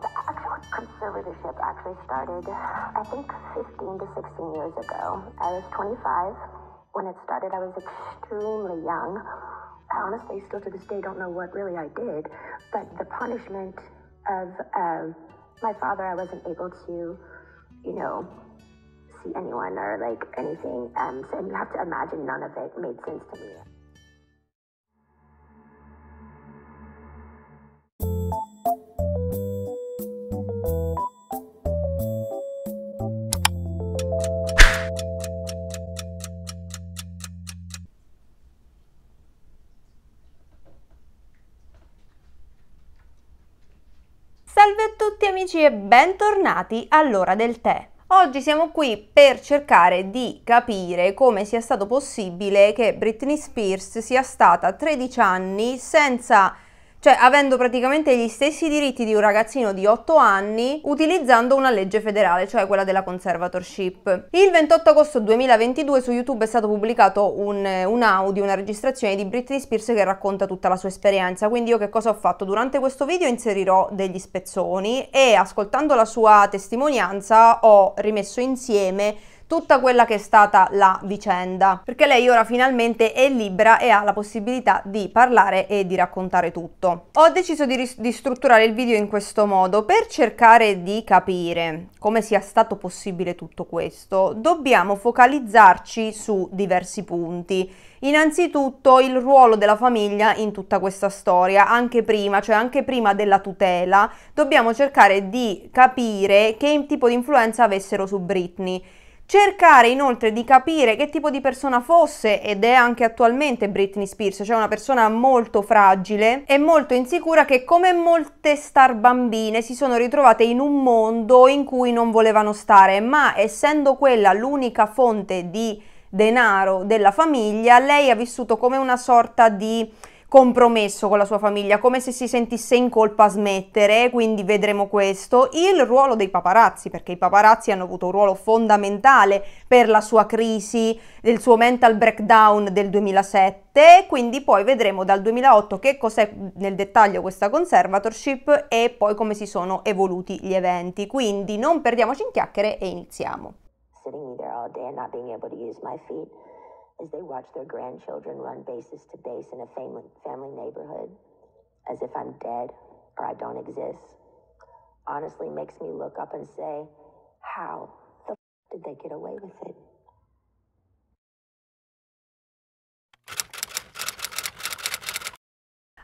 the actual conservatorship actually started, I think, 15 to 16 years ago. I was 25. When it started, I was extremely young. I honestly still to this day don't know what really I did, but the punishment of uh, my father, I wasn't able to, you know, see anyone or like anything. Um, so, and you have to imagine none of it made sense to me. amici e bentornati all'ora del tè. Oggi siamo qui per cercare di capire come sia stato possibile che Britney Spears sia stata 13 anni senza cioè avendo praticamente gli stessi diritti di un ragazzino di 8 anni utilizzando una legge federale, cioè quella della conservatorship. Il 28 agosto 2022 su YouTube è stato pubblicato un, un, audio, una registrazione di Britney Spears che racconta tutta la sua esperienza, quindi io che cosa ho fatto? Durante questo video inserirò degli spezzoni e ascoltando la sua testimonianza ho rimesso insieme tutta quella che è stata la vicenda, perché lei ora finalmente è libera e ha la possibilità di parlare e di raccontare tutto. Ho deciso di, di strutturare il video in questo modo per cercare di capire come sia stato possibile tutto questo. Dobbiamo focalizzarci su diversi punti. Innanzitutto il ruolo della famiglia in tutta questa storia, anche prima, cioè anche prima della tutela, dobbiamo cercare di capire che tipo di influenza avessero su Britney Cercare inoltre di capire che tipo di persona fosse ed è anche attualmente Britney Spears, cioè una persona molto fragile e molto insicura che come molte star bambine si sono ritrovate in un mondo in cui non volevano stare, ma essendo quella l'unica fonte di denaro della famiglia, lei ha vissuto come una sorta di compromesso con la sua famiglia, come se si sentisse in colpa a smettere, quindi vedremo questo. Il ruolo dei paparazzi, perché i paparazzi hanno avuto un ruolo fondamentale per la sua crisi, del suo mental breakdown del 2007 quindi poi vedremo dal 2008 che cos'è nel dettaglio questa conservatorship e poi come si sono evoluti gli eventi. Quindi non perdiamoci in chiacchiere e iniziamo. Sitting there all day and not being able to use my feet. as they watch their grandchildren run bases to base in a family, family neighborhood, as if I'm dead or I don't exist, honestly makes me look up and say, How the f- did they get away with it?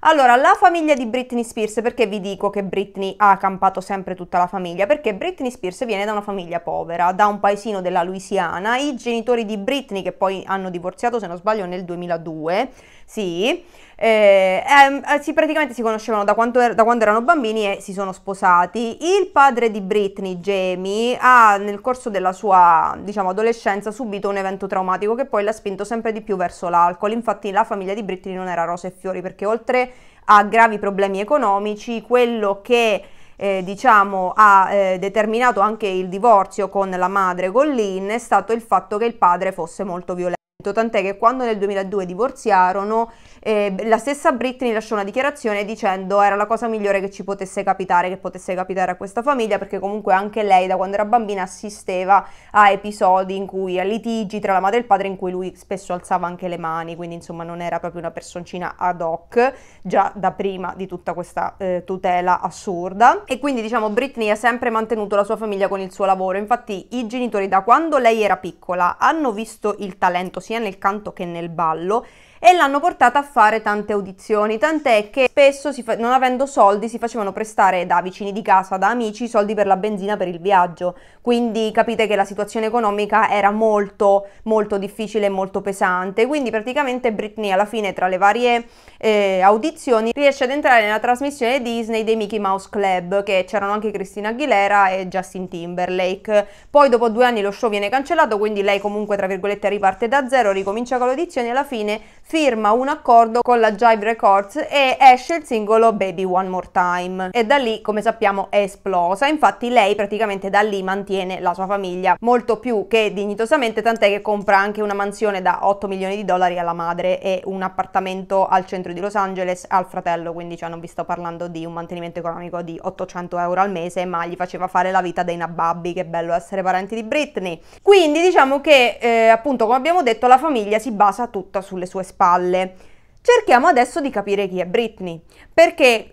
Allora, la famiglia di Britney Spears, perché vi dico che Britney ha campato sempre tutta la famiglia? Perché Britney Spears viene da una famiglia povera, da un paesino della Louisiana, i genitori di Britney che poi hanno divorziato, se non sbaglio, nel 2002, sì, eh, ehm, eh, sì praticamente si conoscevano da quando, er- da quando, erano bambini e si sono sposati. Il padre di Britney, Jamie, ha nel corso della sua diciamo, adolescenza subito un evento traumatico che poi l'ha spinto sempre di più verso l'alcol. Infatti la famiglia di Britney non era rose e fiori perché oltre a gravi problemi economici, quello che... Eh, diciamo, ha eh, determinato anche il divorzio con la madre con Lynn, è stato il fatto che il padre fosse molto violento tant'è che quando nel 2002 divorziarono e la stessa Britney lasciò una dichiarazione dicendo era la cosa migliore che ci potesse capitare, che potesse capitare a questa famiglia, perché comunque anche lei da quando era bambina assisteva a episodi in cui, a litigi tra la madre e il padre in cui lui spesso alzava anche le mani, quindi insomma non era proprio una personcina ad hoc, già da prima di tutta questa eh, tutela assurda. E quindi diciamo Britney ha sempre mantenuto la sua famiglia con il suo lavoro, infatti i genitori da quando lei era piccola hanno visto il talento sia nel canto che nel ballo e l'hanno portata a fare tante audizioni, tant'è che spesso fa, non avendo soldi si facevano prestare da vicini di casa, da amici, i soldi per la benzina per il viaggio, quindi capite che la situazione economica era molto molto difficile e molto pesante, quindi praticamente Britney alla fine tra le varie eh, audizioni riesce ad entrare nella trasmissione Disney dei Mickey Mouse Club che c'erano anche Christina Aguilera e Justin Timberlake, poi dopo due anni lo show viene cancellato quindi lei comunque tra virgolette riparte da zero, ricomincia con le audizioni e alla fine firma un accordo con la Jive Records e esce il singolo Baby One More Time e da lì come sappiamo è esplosa infatti lei praticamente da lì mantiene la sua famiglia molto più che dignitosamente tant'è che compra anche una mansione da 8 milioni di dollari alla madre e un appartamento al centro di Los Angeles al fratello quindi cioè non vi sto parlando di un mantenimento economico di 800 euro al mese ma gli faceva fare la vita dei nababbi che bello essere parenti di Britney quindi diciamo che eh, appunto come abbiamo detto la famiglia si basa tutta sulle sue spalle spalle. Cerchiamo adesso di capire chi è Britney, perché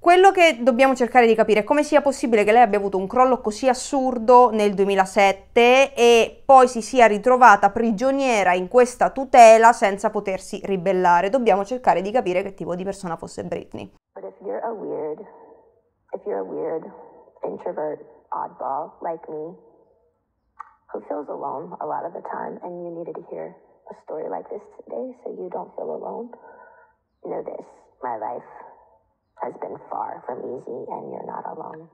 quello che dobbiamo cercare di capire è come sia possibile che lei abbia avuto un crollo così assurdo nel 2007 e poi si sia ritrovata prigioniera in questa tutela senza potersi ribellare. Dobbiamo cercare di capire che tipo di persona fosse Britney. But if you're a weird, if you're a weird introvert oddball like me, who feels alone a lot of the time and you needed to hear a story like this today so you don't feel alone. Know this my life has been far from easy, and you're not alone.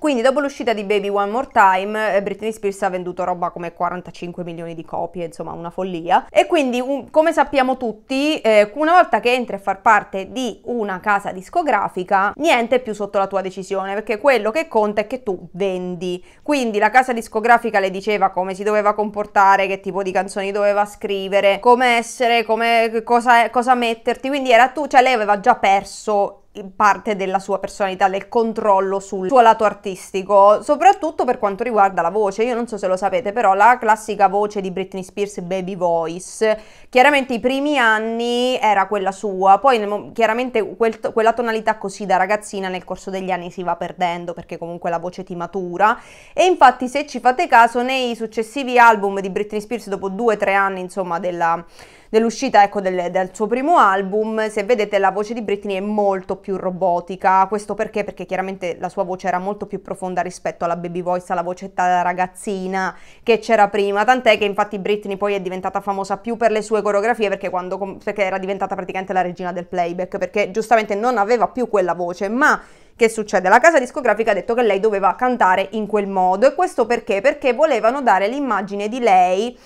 Quindi dopo l'uscita di Baby One More Time, eh, Britney Spears ha venduto roba come 45 milioni di copie, insomma una follia. E quindi, un, come sappiamo tutti, eh, una volta che entri a far parte di una casa discografica, niente è più sotto la tua decisione, perché quello che conta è che tu vendi. Quindi la casa discografica le diceva come si doveva comportare, che tipo di canzoni doveva scrivere, come essere, come, cosa, cosa metterti. Quindi era tu, cioè lei aveva già perso parte della sua personalità, del controllo sul suo lato artistico, soprattutto per quanto riguarda la voce. Io non so se lo sapete, però la classica voce di Britney Spears, Baby Voice, chiaramente i primi anni era quella sua, poi chiaramente quel, quella tonalità così da ragazzina nel corso degli anni si va perdendo perché comunque la voce ti matura e infatti se ci fate caso nei successivi album di Britney Spears dopo due o tre anni insomma della dell'uscita ecco, del, del, suo primo album, se vedete la voce di Britney è molto più robotica, questo perché? Perché chiaramente la sua voce era molto più profonda rispetto alla baby voice, alla vocetta da ragazzina che c'era prima, tant'è che infatti Britney poi è diventata famosa più per le sue coreografie perché, quando, perché era diventata praticamente la regina del playback, perché giustamente non aveva più quella voce, ma che succede? La casa discografica ha detto che lei doveva cantare in quel modo e questo perché? Perché volevano dare l'immagine di lei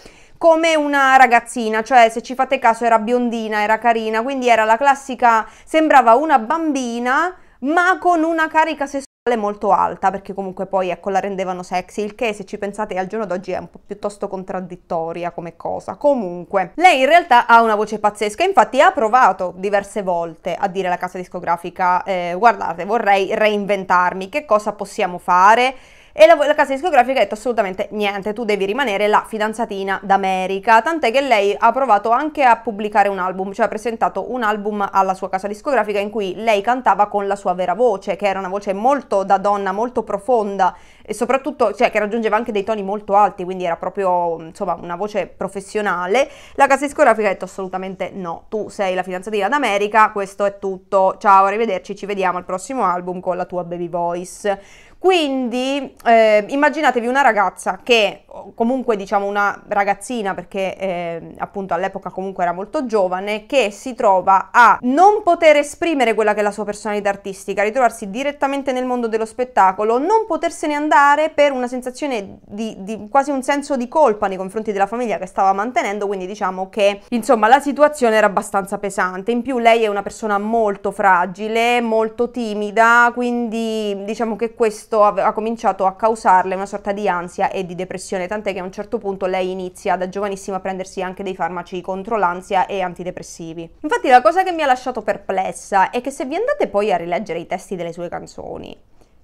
come una ragazzina, cioè se ci fate caso era biondina, era carina, quindi era la classica, sembrava una bambina ma con una carica sessuale molto alta perché comunque poi ecco la rendevano sexy il che se ci pensate al giorno d'oggi è un po' piuttosto contraddittoria come cosa comunque lei in realtà ha una voce pazzesca infatti ha provato diverse volte a dire alla casa discografica eh, guardate vorrei reinventarmi che cosa possiamo fare e la, la, casa discografica ha detto assolutamente niente, tu devi rimanere la fidanzatina d'America, tant'è che lei ha provato anche a pubblicare un album, cioè ha presentato un album alla sua casa discografica in cui lei cantava con la sua vera voce, che era una voce molto da donna, molto profonda e soprattutto cioè, che raggiungeva anche dei toni molto alti, quindi era proprio insomma una voce professionale. La casa discografica ha detto assolutamente no, tu sei la fidanzatina d'America, questo è tutto, ciao, arrivederci, ci vediamo al prossimo album con la tua baby voice. Quindi eh, immaginatevi una ragazza che, comunque diciamo una ragazzina perché eh, appunto all'epoca comunque era molto giovane, che si trova a non poter esprimere quella che è la sua personalità artistica, ritrovarsi direttamente nel mondo dello spettacolo, non potersene andare per una sensazione di, di quasi un senso di colpa nei confronti della famiglia che stava mantenendo, quindi diciamo che insomma la situazione era abbastanza pesante. In più lei è una persona molto fragile, molto timida, quindi diciamo che questo questo ha cominciato a causarle una sorta di ansia e di depressione, tant'è che a un certo punto lei inizia da giovanissima a prendersi anche dei farmaci contro l'ansia e antidepressivi. Infatti la cosa che mi ha lasciato perplessa è che se vi andate poi a rileggere i testi delle sue canzoni,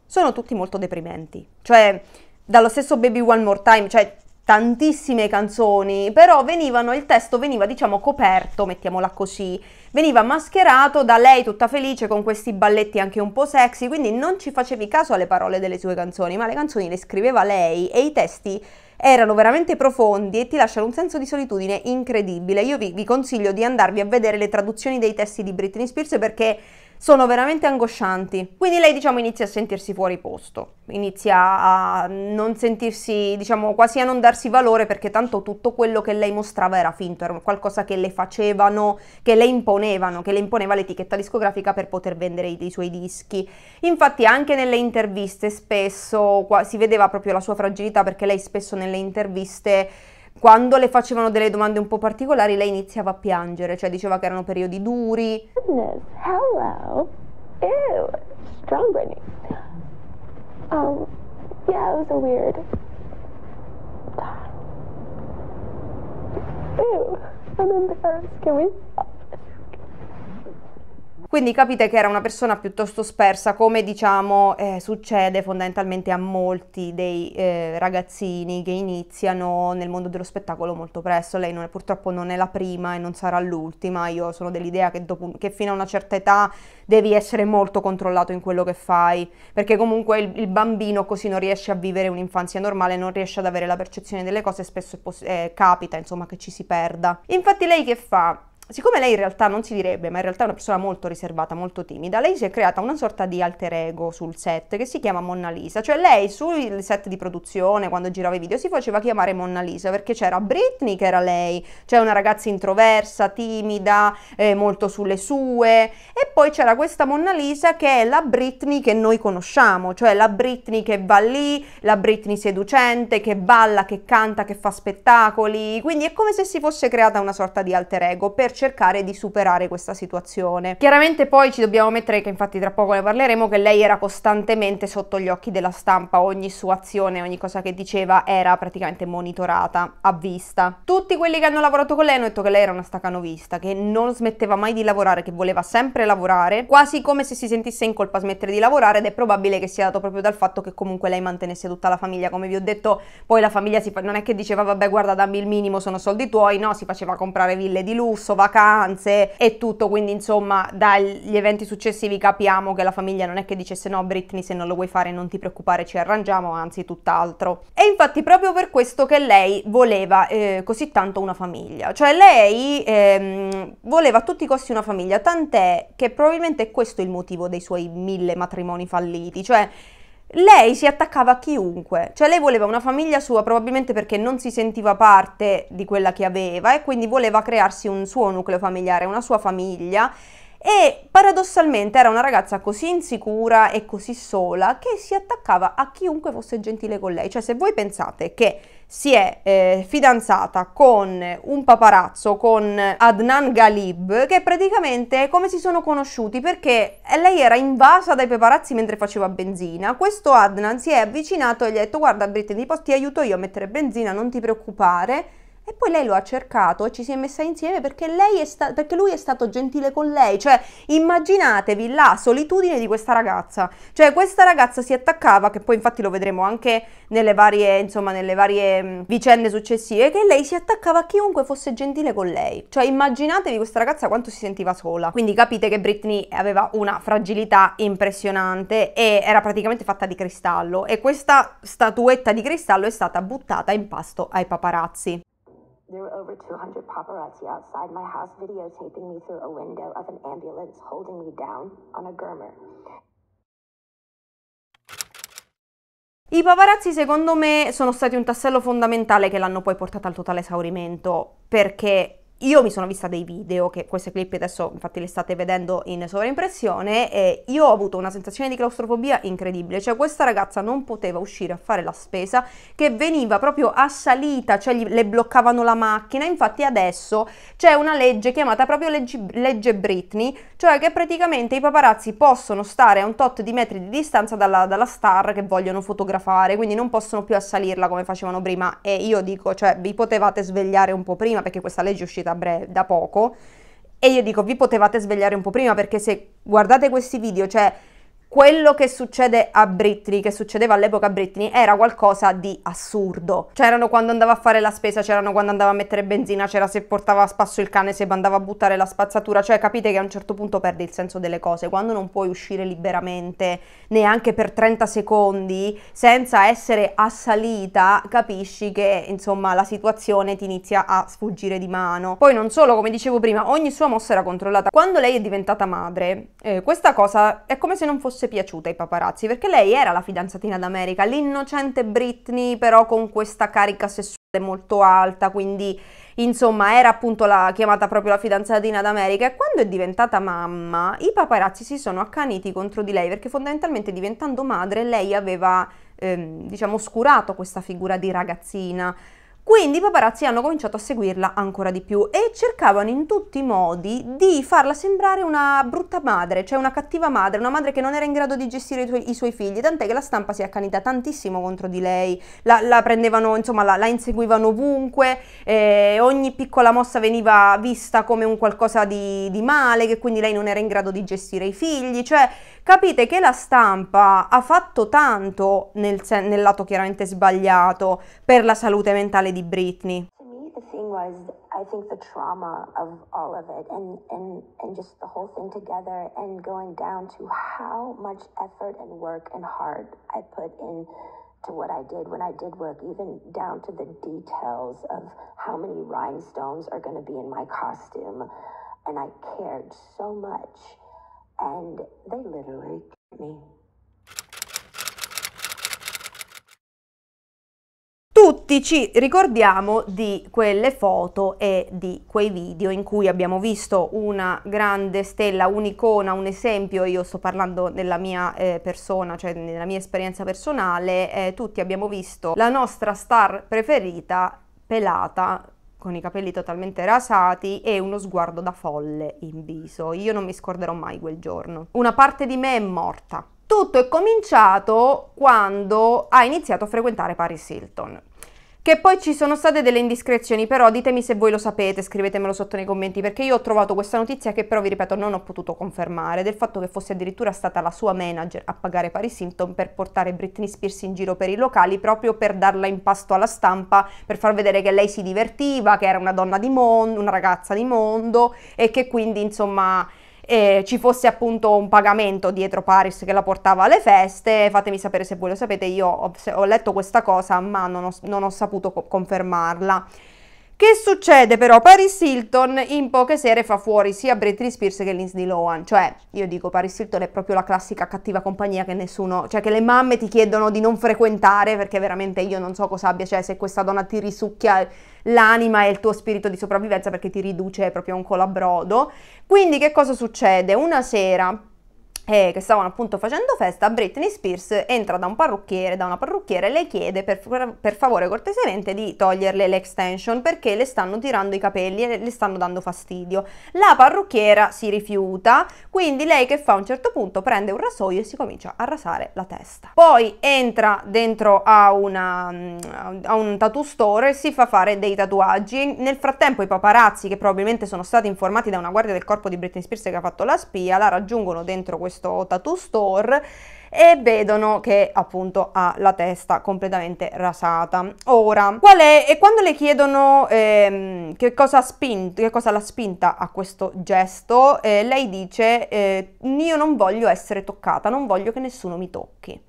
sono tutti molto deprimenti. Cioè, dallo stesso Baby One More Time, cioè tantissime canzoni, però venivano, il testo veniva diciamo coperto, mettiamola così, veniva mascherato da lei tutta felice con questi balletti anche un po' sexy, quindi non ci facevi caso alle parole delle sue canzoni, ma le canzoni le scriveva lei e i testi erano veramente profondi e ti lasciano un senso di solitudine incredibile. Io vi, vi consiglio di andarvi a vedere le traduzioni dei testi di Britney Spears perché sono veramente angoscianti. Quindi lei diciamo inizia a sentirsi fuori posto, inizia a non sentirsi, diciamo quasi a non darsi valore perché tanto tutto quello che lei mostrava era finto, era qualcosa che le facevano, che le imponevano, che le imponeva l'etichetta discografica per poter vendere i, i suoi dischi. Infatti anche nelle interviste spesso qua, si vedeva proprio la sua fragilità perché lei spesso nelle interviste quando le facevano delle domande un po' particolari lei iniziava a piangere, cioè diceva che erano periodi duri. Goodness, hello. Ew, strong Britney. Um, yeah, it was a weird Ew, I'm embarrassed. Can we stop? Quindi capite che era una persona piuttosto spersa, come diciamo eh, succede fondamentalmente a molti dei eh, ragazzini che iniziano nel mondo dello spettacolo molto presto. Lei non è, purtroppo non è la prima e non sarà l'ultima. Io sono dell'idea che, dopo, che fino a una certa età devi essere molto controllato in quello che fai, perché comunque il, il bambino così non riesce a vivere un'infanzia normale, non riesce ad avere la percezione delle cose e spesso eh, capita insomma che ci si perda. Infatti lei che fa? siccome lei in realtà non si direbbe, ma in realtà è una persona molto riservata, molto timida, lei si è creata una sorta di alter ego sul set che si chiama Monna Lisa, cioè lei sul set di produzione quando girava i video si faceva chiamare Monna Lisa perché c'era Britney che era lei, cioè una ragazza introversa, timida, eh, molto sulle sue e poi c'era questa Monna Lisa che è la Britney che noi conosciamo, cioè la Britney che va lì, la Britney seducente che balla, che canta, che fa spettacoli, quindi è come se si fosse creata una sorta di alter ego per cercare di superare questa situazione. Chiaramente poi ci dobbiamo mettere, che infatti tra poco ne parleremo, che lei era costantemente sotto gli occhi della stampa, ogni sua azione, ogni cosa che diceva era praticamente monitorata a vista. Tutti quelli che hanno lavorato con lei hanno detto che lei era una stacanovista, che non smetteva mai di lavorare, che voleva sempre lavorare, quasi come se si sentisse in colpa a smettere di lavorare ed è probabile che sia dato proprio dal fatto che comunque lei mantenesse tutta la famiglia, come vi ho detto, poi la famiglia si fa... non è che diceva vabbè guarda dammi il minimo, sono soldi tuoi, no, si faceva comprare ville di lusso, va vacanze e tutto, quindi insomma dagli eventi successivi capiamo che la famiglia non è che dicesse no Britney se non lo vuoi fare non ti preoccupare ci arrangiamo, anzi tutt'altro. E infatti proprio per questo che lei voleva eh, così tanto una famiglia, cioè lei ehm, voleva a tutti i costi una famiglia, tant'è che probabilmente è questo il motivo dei suoi mille matrimoni falliti, cioè lei si attaccava a chiunque, cioè lei voleva una famiglia sua probabilmente perché non si sentiva parte di quella che aveva e quindi voleva crearsi un suo nucleo familiare, una sua famiglia e paradossalmente era una ragazza così insicura e così sola che si attaccava a chiunque fosse gentile con lei, cioè se voi pensate che si è eh, fidanzata con un paparazzo, con Adnan Ghalib, che praticamente come si sono conosciuti perché lei era invasa dai paparazzi mentre faceva benzina. Questo Adnan si è avvicinato e gli ha detto guarda Britney, ti aiuto io a mettere benzina, non ti preoccupare e poi lei lo ha cercato e ci si è messa insieme perché, sta- perché, lui è stato gentile con lei. Cioè, immaginatevi la solitudine di questa ragazza. Cioè, questa ragazza si attaccava, che poi infatti lo vedremo anche nelle varie, insomma, nelle varie mm, vicende successive, che lei si attaccava a chiunque fosse gentile con lei. Cioè, immaginatevi questa ragazza quanto si sentiva sola. Quindi capite che Britney aveva una fragilità impressionante e era praticamente fatta di cristallo. E questa statuetta di cristallo è stata buttata in pasto ai paparazzi. There were over 200 paparazzi outside my house videotaping me through a window of an ambulance holding me down on a Germer. I paparazzi secondo me sono stati un tassello fondamentale che l'hanno poi portata al totale esaurimento perché io mi sono vista dei video, che queste clip adesso infatti le state vedendo in sovraimpressione, e io ho avuto una sensazione di claustrofobia incredibile, cioè questa ragazza non poteva uscire a fare la spesa, che veniva proprio assalita, cioè gli, le bloccavano la macchina, infatti adesso c'è una legge chiamata proprio legge, legge, Britney, cioè che praticamente i paparazzi possono stare a un tot di metri di distanza dalla, dalla star che vogliono fotografare, quindi non possono più assalirla come facevano prima e io dico, cioè vi potevate svegliare un po' prima perché questa legge è uscita da, bre- da poco e io dico vi potevate svegliare un po' prima perché se guardate questi video, cioè quello che succede a Britney, che succedeva all'epoca a Britney, era qualcosa di assurdo. C'erano quando andava a fare la spesa, c'erano quando andava a mettere benzina, c'era se portava a spasso il cane, se andava a buttare la spazzatura, cioè capite che a un certo punto perde il senso delle cose, quando non puoi uscire liberamente neanche per 30 secondi senza essere assalita, capisci che insomma la situazione ti inizia a sfuggire di mano. Poi non solo, come dicevo prima, ogni sua mossa era controllata. Quando lei è diventata madre, eh, questa cosa è come se non fosse fosse piaciuta ai paparazzi, perché lei era la fidanzatina d'America, l'innocente Britney, però con questa carica sessuale molto alta, quindi insomma era appunto la, chiamata proprio la fidanzatina d'America e quando è diventata mamma i paparazzi si sono accaniti contro di lei perché fondamentalmente diventando madre lei aveva ehm, diciamo oscurato questa figura di ragazzina quindi i paparazzi hanno cominciato a seguirla ancora di più e cercavano in tutti i modi di farla sembrare una brutta madre, cioè una cattiva madre, una madre che non era in grado di gestire i, tuoi, i suoi figli, tant'è che la stampa si è accanita tantissimo contro di lei, la, la prendevano, insomma la, la inseguivano ovunque, eh, ogni piccola mossa veniva vista come un qualcosa di, di male, che quindi lei non era in grado di gestire i figli, cioè capite che la stampa ha fatto tanto nel, nel lato chiaramente sbagliato per la salute mentale di di Britney. I think the trauma of all of it and, and, and just the whole thing together and going down to how much effort and work and hard I put in to what I did when I did work, even down to the details of how many rhinestones are going to be in my costume. And I cared so much. And they literally me. tutti ci ricordiamo di quelle foto e di quei video in cui abbiamo visto una grande stella, un'icona, un esempio, io sto parlando nella mia eh, persona, cioè nella mia esperienza personale, eh, tutti abbiamo visto la nostra star preferita pelata con i capelli totalmente rasati e uno sguardo da folle in viso. Io non mi scorderò mai quel giorno. Una parte di me è morta, tutto è cominciato quando ha iniziato a frequentare Paris Hilton. Che poi ci sono state delle indiscrezioni, però ditemi se voi lo sapete, scrivetemelo sotto nei commenti, perché io ho trovato questa notizia che però, vi ripeto, non ho potuto confermare, del fatto che fosse addirittura stata la sua manager a pagare Paris Hilton per portare Britney Spears in giro per i locali, proprio per darla in pasto alla stampa, per far vedere che lei si divertiva, che era una donna di mondo, una ragazza di mondo, e che quindi, insomma eh, ci fosse appunto un pagamento dietro Paris che la portava alle feste, fatemi sapere se voi lo sapete, io ho, ho letto questa cosa ma non ho, non ho saputo co- confermarla. Che succede però? Paris Hilton in poche sere fa fuori sia Britney Spears che Lindsay Lohan, cioè io dico Paris Hilton è proprio la classica cattiva compagnia che nessuno, cioè che le mamme ti chiedono di non frequentare perché veramente io non so cosa abbia, cioè se questa donna ti risucchia l'anima e il tuo spirito di sopravvivenza perché ti riduce proprio a un colabrodo. Quindi che cosa succede? Una sera eh, che stavano appunto facendo festa, Britney Spears entra da un parrucchiere, da una parrucchiera e le chiede per, per favore cortesemente di toglierle l'extension perché le stanno tirando i capelli e le stanno dando fastidio. La parrucchiera si rifiuta, quindi lei che fa a un certo punto prende un rasoio e si comincia a rasare la testa. Poi entra dentro a, una, mm, a un tattoo store e si fa fare dei tatuaggi. Nel frattempo i paparazzi che probabilmente sono stati informati da una guardia del corpo di Britney Spears che ha fatto la spia la raggiungono dentro questo questo tattoo store e vedono che appunto ha la testa completamente rasata. Ora, qual è? E quando le chiedono ehm, che, cosa spinto, che cosa l'ha spinta a questo gesto, eh, lei dice eh, io non voglio essere toccata, non voglio che nessuno mi tocchi.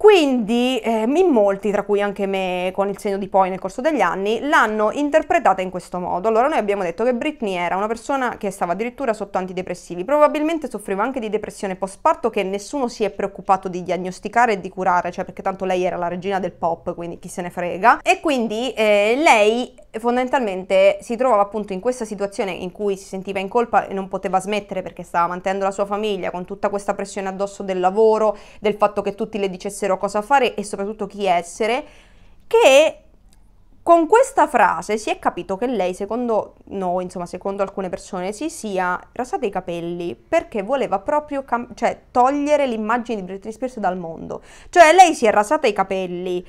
Quindi eh, in molti, tra cui anche me con il segno di poi nel corso degli anni, l'hanno interpretata in questo modo. Allora noi abbiamo detto che Britney era una persona che stava addirittura sotto antidepressivi, probabilmente soffriva anche di depressione postparto che nessuno si è preoccupato di diagnosticare e di curare, cioè perché tanto lei era la regina del pop, quindi chi se ne frega. E quindi eh, lei fondamentalmente si trovava appunto in questa situazione in cui si sentiva in colpa e non poteva smettere perché stava mantenendo la sua famiglia con tutta questa pressione addosso del lavoro, del fatto che tutti le dicessero sapessero cosa fare e soprattutto chi essere, che con questa frase si è capito che lei, secondo noi, insomma, secondo alcune persone, si sia rasata i capelli perché voleva proprio cam- cioè, togliere l'immagine di Britney Spears dal mondo. Cioè, lei si è rasata i capelli.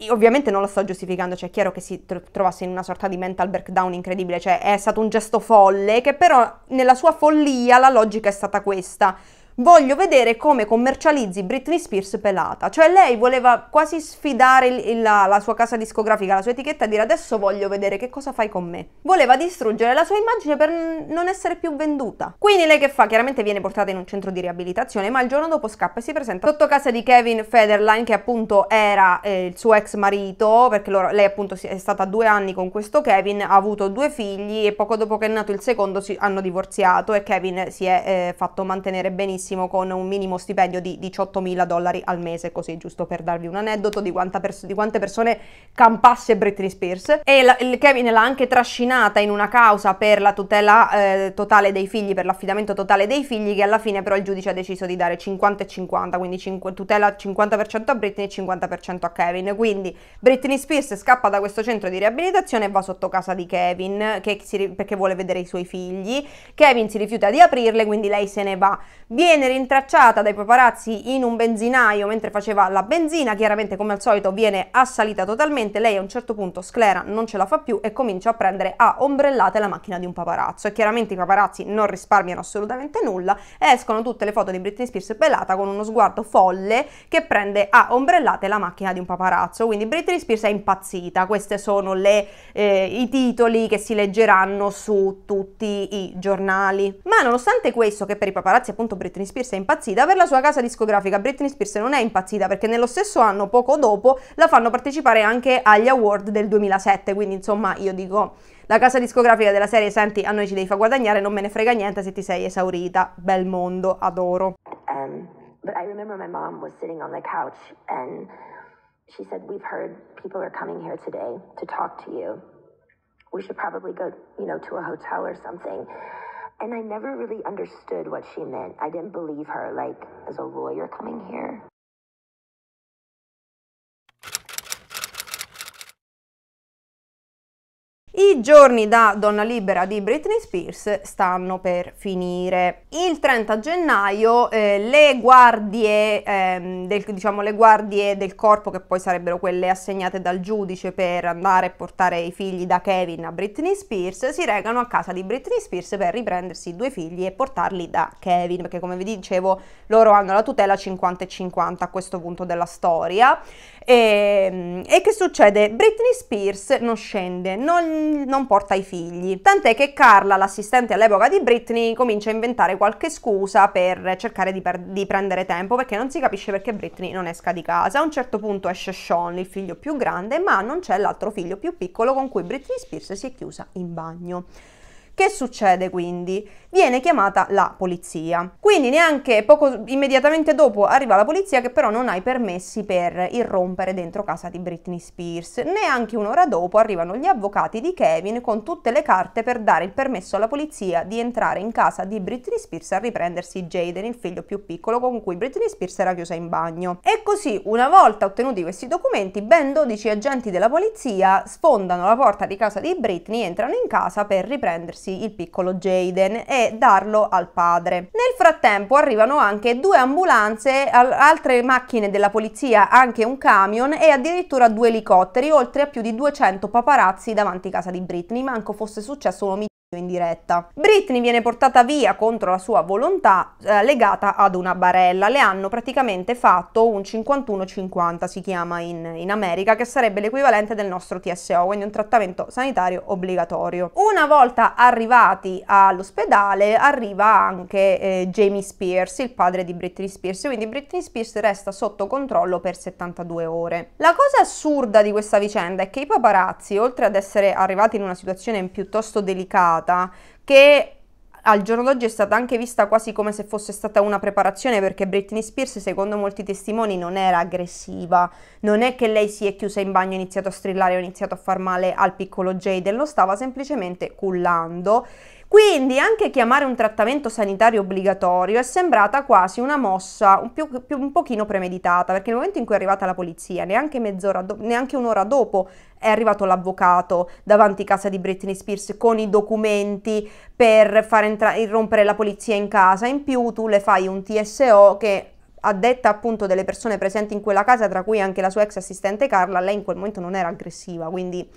Io ovviamente non lo sto giustificando, cioè è chiaro che si tro- trovasse in una sorta di mental breakdown incredibile, cioè è stato un gesto folle che però nella sua follia la logica è stata questa voglio vedere come commercializzi Britney Spears pelata. Cioè lei voleva quasi sfidare il, la, la, sua casa discografica, la sua etichetta e dire adesso voglio vedere che cosa fai con me. Voleva distruggere la sua immagine per non essere più venduta. Quindi lei che fa? Chiaramente viene portata in un centro di riabilitazione, ma il giorno dopo scappa e si presenta sotto casa di Kevin Federline, che appunto era eh, il suo ex marito, perché loro, lei appunto è stata due anni con questo Kevin, ha avuto due figli e poco dopo che è nato il secondo si, hanno divorziato e Kevin si è eh, fatto mantenere benissimo benissimo con un minimo stipendio di 18.000 dollari al mese, così giusto per darvi un aneddoto di, pers di quante persone campasse Britney Spears. E la, Kevin l'ha anche trascinata in una causa per la tutela eh, totale dei figli, per l'affidamento totale dei figli, che alla fine però il giudice ha deciso di dare 50 e 50, quindi 5, tutela 50% a Britney e 50% a Kevin. Quindi Britney Spears scappa da questo centro di riabilitazione e va sotto casa di Kevin che perché vuole vedere i suoi figli. Kevin si rifiuta di aprirle, quindi lei se ne va. Viene viene rintracciata dai paparazzi in un benzinaio mentre faceva la benzina, chiaramente come al solito viene assalita totalmente, lei a un certo punto sclera, non ce la fa più e comincia a prendere a ombrellate la macchina di un paparazzo e chiaramente i paparazzi non risparmiano assolutamente nulla e escono tutte le foto di Britney Spears pelata con uno sguardo folle che prende a ombrellate la macchina di un paparazzo, quindi Britney Spears è impazzita, questi sono le, eh, i titoli che si leggeranno su tutti i giornali. Ma nonostante questo che per i paparazzi appunto Britney Britney Spears è impazzita, per la sua casa discografica Britney Spears non è impazzita perché nello stesso anno, poco dopo, la fanno partecipare anche agli award del 2007, quindi insomma io dico la casa discografica della serie senti a noi ci devi far guadagnare, non me ne frega niente se ti sei esaurita, bel mondo, adoro. Um, but I remember my mom was sitting on the couch and she said we've heard people are coming here today to talk to you. We should probably go, you know, to a hotel or something. And I never really understood what she meant. I didn't believe her, like, as a lawyer coming here. I giorni da donna libera di Britney Spears stanno per finire. Il 30 gennaio eh, le, guardie, ehm, del, diciamo, le guardie del corpo, che poi sarebbero quelle assegnate dal giudice per andare e portare i figli da Kevin a Britney Spears, si recano a casa di Britney Spears per riprendersi i due figli e portarli da Kevin, perché come vi dicevo loro hanno la tutela 50 e 50 a questo punto della storia. E, ehm, e, che succede? Britney Spears non scende, non, non porta i figli. Tant'è che Carla, l'assistente all'epoca di Britney, comincia a inventare qualche scusa per cercare di, per, di, prendere tempo perché non si capisce perché Britney non esca di casa. A un certo punto esce Sean, il figlio più grande, ma non c'è l'altro figlio più piccolo con cui Britney Spears si è chiusa in bagno. Che succede quindi? Viene chiamata la polizia. Quindi neanche poco immediatamente dopo arriva la polizia che però non ha i permessi per irrompere dentro casa di Britney Spears. Neanche un'ora dopo arrivano gli avvocati di Kevin con tutte le carte per dare il permesso alla polizia di entrare in casa di Britney Spears a riprendersi Jaden, il figlio più piccolo con cui Britney Spears era chiusa in bagno. E così, una volta ottenuti questi documenti, ben 12 agenti della polizia sfondano la porta di casa di Britney, entrano in casa per riprendersi prendersi il piccolo Jaden e darlo al padre. Nel frattempo arrivano anche due ambulanze, altre macchine della polizia, anche un camion e addirittura due elicotteri, oltre a più di 200 paparazzi davanti a casa di Britney, manco fosse successo un omicidio in diretta. Britney viene portata via contro la sua volontà eh, legata ad una barella. Le hanno praticamente fatto un 51-50, si chiama in, in America, che sarebbe l'equivalente del nostro TSO, quindi un trattamento sanitario obbligatorio. Una volta arrivati all'ospedale arriva anche eh, Jamie Spears, il padre di Britney Spears, quindi Britney Spears resta sotto controllo per 72 ore. La cosa assurda di questa vicenda è che i paparazzi, oltre ad essere arrivati in una situazione piuttosto delicata, passata che al giorno d'oggi è stata anche vista quasi come se fosse stata una preparazione perché Britney Spears secondo molti testimoni non era aggressiva, non è che lei si è chiusa in bagno, ha iniziato a strillare, ha iniziato a far male al piccolo Jaden, lo stava semplicemente cullando quindi anche chiamare un trattamento sanitario obbligatorio è sembrata quasi una mossa un, più, più, un pochino premeditata, perché nel momento in cui è arrivata la polizia, neanche mezz'ora, do, neanche un'ora dopo è arrivato l'avvocato davanti a casa di Britney Spears con i documenti per far entra- irrompere la polizia in casa, in più tu le fai un TSO che a detta appunto delle persone presenti in quella casa, tra cui anche la sua ex assistente Carla, lei in quel momento non era aggressiva, quindi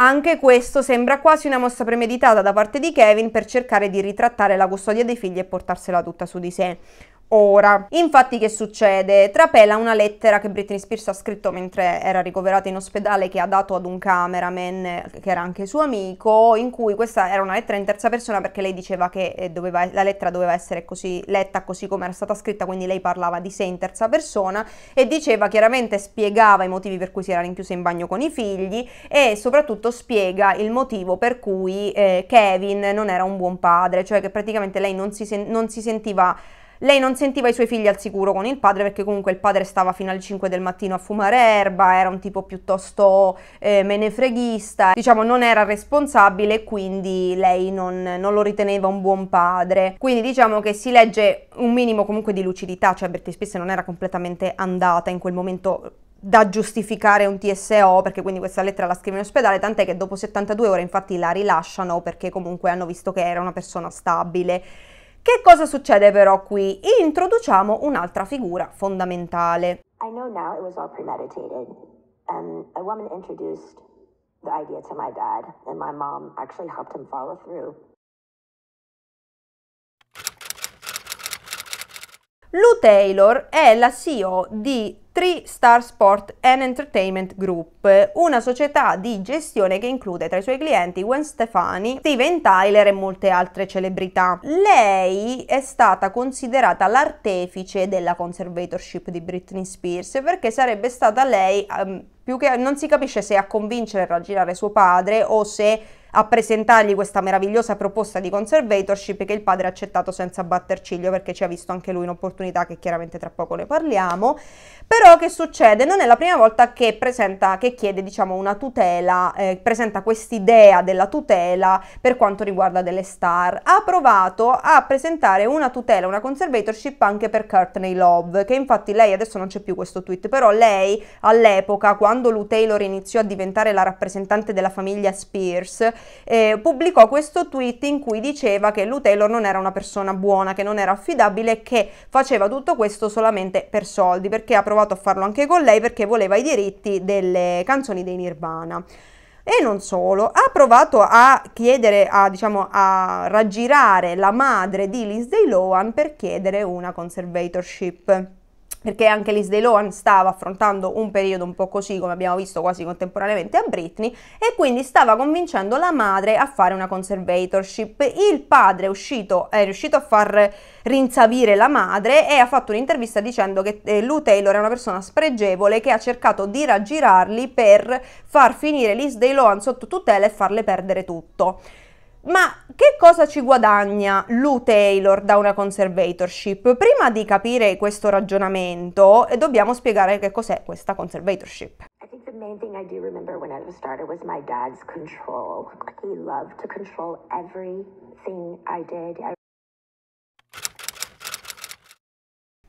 anche questo sembra quasi una mossa premeditata da parte di Kevin per cercare di ritrattare la custodia dei figli e portarsela tutta su di sé ora. Infatti che succede? Trapela una lettera che Britney Spears ha scritto mentre era ricoverata in ospedale che ha dato ad un cameraman che era anche suo amico in cui questa era una lettera in terza persona perché lei diceva che eh, doveva, la lettera doveva essere così letta così come era stata scritta quindi lei parlava di sé in terza persona e diceva chiaramente spiegava i motivi per cui si era rinchiusa in bagno con i figli e soprattutto spiega il motivo per cui eh, Kevin non era un buon padre cioè che praticamente lei non si, sen- non si sentiva lei non sentiva i suoi figli al sicuro con il padre perché comunque il padre stava fino alle 5 del mattino a fumare erba, era un tipo piuttosto eh, menefreghista, diciamo non era responsabile quindi lei non, non lo riteneva un buon padre. Quindi diciamo che si legge un minimo comunque di lucidità, cioè Bertie Spisse non era completamente andata in quel momento da giustificare un TSO perché quindi questa lettera la scrive in ospedale tant'è che dopo 72 ore infatti la rilasciano perché comunque hanno visto che era una persona stabile che cosa succede però qui? Introduciamo un'altra figura fondamentale. I know now it was all premeditated. Um, a woman introduced the idea to my dad, and my mom actually helped him follow through. Lou Taylor è la CEO di 3 Star Sport and Entertainment Group, una società di gestione che include tra i suoi clienti Gwen Stefani, Steven Tyler e molte altre celebrità. Lei è stata considerata l'artefice della conservatorship di Britney Spears perché sarebbe stata lei, um, più che non si capisce se a convincere a raggirare suo padre o se a presentargli questa meravigliosa proposta di conservatorship che il padre ha accettato senza batter ciglio perché ci ha visto anche lui un'opportunità che chiaramente tra poco ne parliamo però che succede? Non è la prima volta che, presenta, che chiede diciamo, una tutela, eh, presenta quest'idea della tutela per quanto riguarda delle star. Ha provato a presentare una tutela, una conservatorship anche per Courtney Love, che infatti lei adesso non c'è più questo tweet, però lei all'epoca, quando Lou Taylor iniziò a diventare la rappresentante della famiglia Spears, eh, pubblicò questo tweet in cui diceva che Lou Taylor non era una persona buona, che non era affidabile, e che faceva tutto questo solamente per soldi, perché ha provato provato a farlo anche con lei perché voleva i diritti delle canzoni dei Nirvana. E non solo, ha provato a chiedere, a, diciamo, a raggirare la madre di Liz Day Lohan per chiedere una conservatorship perché anche Liz DeLoan stava affrontando un periodo un po' così, come abbiamo visto quasi contemporaneamente a Britney, e quindi stava convincendo la madre a fare una conservatorship. Il padre è, uscito, è riuscito a far rinsavire la madre e ha fatto un'intervista dicendo che eh, Lou Taylor è una persona spregevole che ha cercato di raggirarli per far finire Liz DeLoan sotto tutela e farle perdere tutto. Ma che cosa ci guadagna Lou Taylor da una conservatorship? Prima di capire questo ragionamento eh, dobbiamo spiegare che cos'è questa conservatorship. The main thing I do remember when I was started was my dad's control. He loved to control everything I did.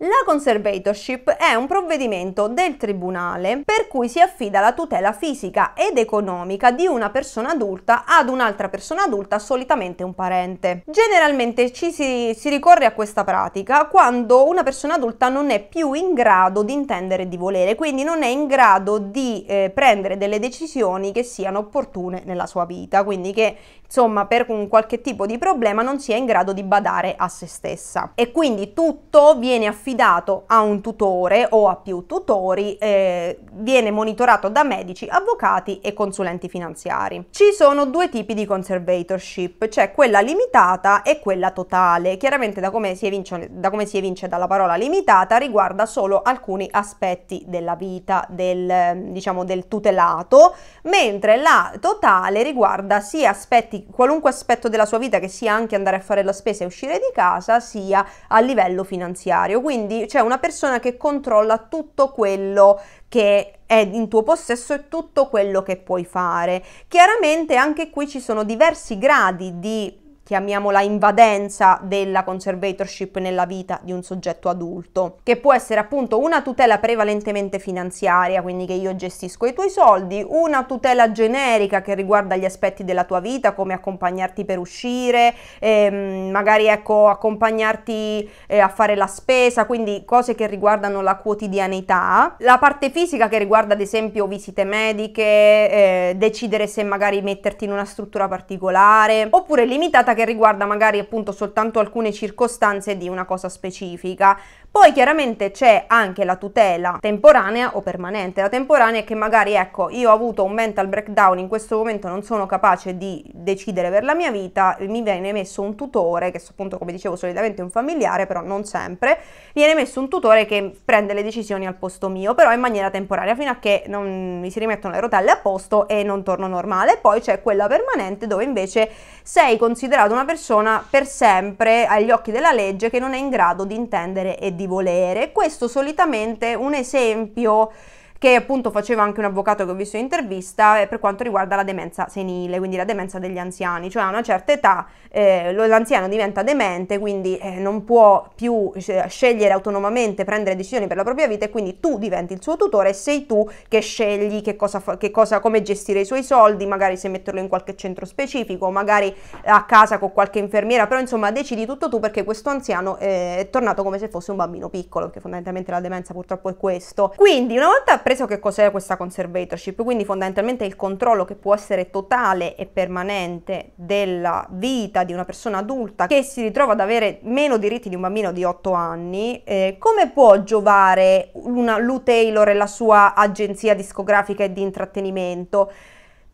La conservatorship è un provvedimento del tribunale per cui si affida la tutela fisica ed economica di una persona adulta ad un'altra persona adulta, solitamente un parente. Generalmente ci si, si, ricorre a questa pratica quando una persona adulta non è più in grado di intendere e di volere, quindi non è in grado di eh, prendere delle decisioni che siano opportune nella sua vita, quindi che insomma per un qualche tipo di problema non sia in grado di badare a se stessa e quindi tutto viene affidato a un tutore o a più tutori eh, viene monitorato da medici avvocati e consulenti finanziari ci sono due tipi di conservatorship cioè quella limitata e quella totale chiaramente da come si evince, da come si evince dalla parola limitata riguarda solo alcuni aspetti della vita del diciamo del tutelato mentre la totale riguarda sia aspetti qualunque aspetto della sua vita, che sia anche andare a fare la spesa e uscire di casa, sia a livello finanziario. Quindi c'è una persona che controlla tutto quello che è in tuo possesso e tutto quello che puoi fare. Chiaramente anche qui ci sono diversi gradi di chiamiamola invadenza della conservatorship nella vita di un soggetto adulto, che può essere appunto una tutela prevalentemente finanziaria, quindi che io gestisco i tuoi soldi, una tutela generica che riguarda gli aspetti della tua vita, come accompagnarti per uscire, ehm, magari ecco accompagnarti eh, a fare la spesa, quindi cose che riguardano la quotidianità, la parte fisica che riguarda ad esempio visite mediche, eh, decidere se magari metterti in una struttura particolare, oppure limitata che riguarda magari appunto soltanto alcune circostanze di una cosa specifica. Poi chiaramente c'è anche la tutela temporanea o permanente. La temporanea è che magari ecco, io ho avuto un mental breakdown, in questo momento non sono capace di decidere per la mia vita, mi viene messo un tutore, che appunto come dicevo solitamente è un familiare, però non sempre, viene messo un tutore che prende le decisioni al posto mio, però in maniera temporanea, fino a che non mi si rimettono le rotelle a posto e non torno normale. Poi c'è quella permanente dove invece sei considerato una persona per sempre agli occhi della legge che non è in grado di intendere e di di volere. Questo solitamente è un esempio che appunto faceva anche un avvocato che ho visto in intervista eh, per quanto riguarda la demenza senile, quindi la demenza degli anziani, cioè a una certa età eh, l'anziano diventa demente, quindi eh, non può più eh, scegliere autonomamente, prendere decisioni per la propria vita e quindi tu diventi il suo tutore e sei tu che scegli che cosa, fa, che cosa, come gestire i suoi soldi, magari se metterlo in qualche centro specifico, magari a casa con qualche infermiera, però insomma decidi tutto tu perché questo anziano eh, è tornato come se fosse un bambino piccolo, perché fondamentalmente la demenza purtroppo è questo. Quindi una volta appreso che cos'è questa conservatorship, quindi fondamentalmente il controllo che può essere totale e permanente della vita di una persona adulta che si ritrova ad avere meno diritti di un bambino di 8 anni, eh, come può giovare una Lou Taylor e la sua agenzia discografica e di intrattenimento?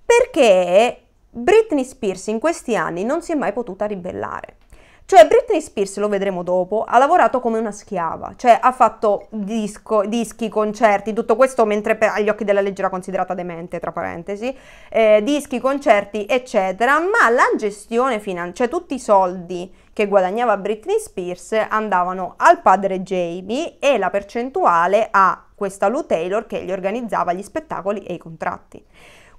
Perché Britney Spears in questi anni non si è mai potuta ribellare. Cioè Britney Spears, lo vedremo dopo, ha lavorato come una schiava, cioè ha fatto disco, dischi, concerti, tutto questo mentre per, agli occhi della legge era considerata demente, tra parentesi, eh, dischi, concerti, eccetera, ma la gestione finanziaria, cioè tutti i soldi che guadagnava Britney Spears andavano al padre Jamie e la percentuale a questa Lou Taylor che gli organizzava gli spettacoli e i contratti.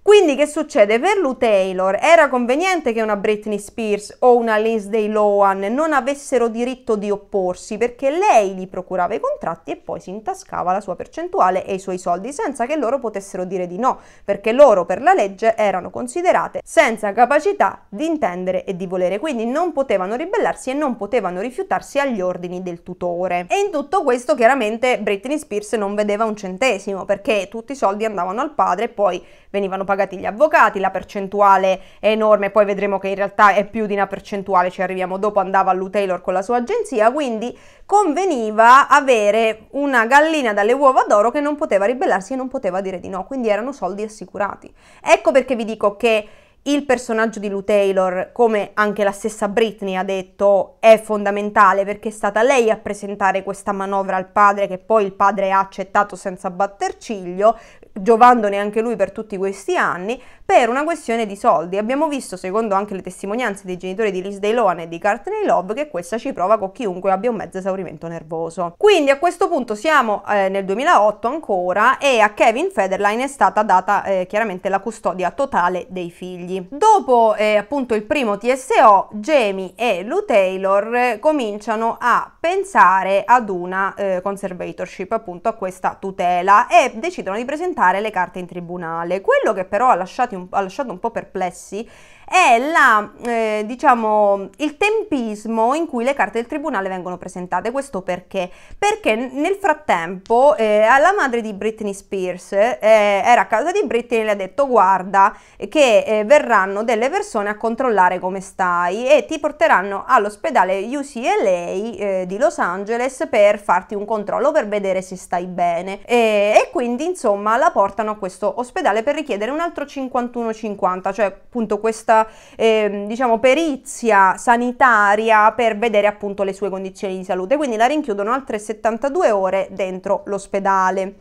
Quindi che succede? Per Lou Taylor era conveniente che una Britney Spears o una Lindsay Lohan non avessero diritto di opporsi perché lei gli procurava i contratti e poi si intascava la sua percentuale e i suoi soldi senza che loro potessero dire di no, perché loro per la legge erano considerate senza capacità di intendere e di volere, quindi non potevano ribellarsi e non potevano rifiutarsi agli ordini del tutore. E in tutto questo chiaramente Britney Spears non vedeva un centesimo perché tutti i soldi andavano al padre e poi venivano pagati pagati gli avvocati, la percentuale è enorme, poi vedremo che in realtà è più di una percentuale, ci arriviamo dopo, andava a Lou Taylor con la sua agenzia, quindi conveniva avere una gallina dalle uova d'oro che non poteva ribellarsi e non poteva dire di no, quindi erano soldi assicurati. Ecco perché vi dico che il personaggio di Lou Taylor, come anche la stessa Britney ha detto, è fondamentale perché è stata lei a presentare questa manovra al padre che poi il padre ha accettato senza batter ciglio, giovandone anche lui per tutti questi anni, per una questione di soldi. Abbiamo visto, secondo anche le testimonianze dei genitori di Liz Lohan e di Courtney Love, che questa ci prova con chiunque abbia un mezzo esaurimento nervoso. Quindi a questo punto siamo eh, nel 2008 ancora e a Kevin Federline è stata data eh, chiaramente la custodia totale dei figli colleghi. Dopo eh, appunto il primo TSO, Jamie e Lou Taylor eh, cominciano a pensare ad una eh, conservatorship, appunto a questa tutela e decidono di presentare le carte in tribunale. Quello che però ha, lasciato un, ha lasciato un po' perplessi è la, eh, diciamo, il tempismo in cui le carte del tribunale vengono presentate. Questo perché? Perché nel frattempo eh, alla madre di Britney Spears eh, era a casa di Britney e le ha detto guarda che eh, verranno delle persone a controllare come stai e ti porteranno all'ospedale UCLA eh, di Los Angeles per farti un controllo per vedere se stai bene e quindi insomma la portano a questo ospedale per richiedere un altro 51-50, cioè appunto questa eh, diciamo, perizia sanitaria per vedere appunto le sue condizioni di salute. Quindi la rinchiudono altre 72 ore dentro l'ospedale.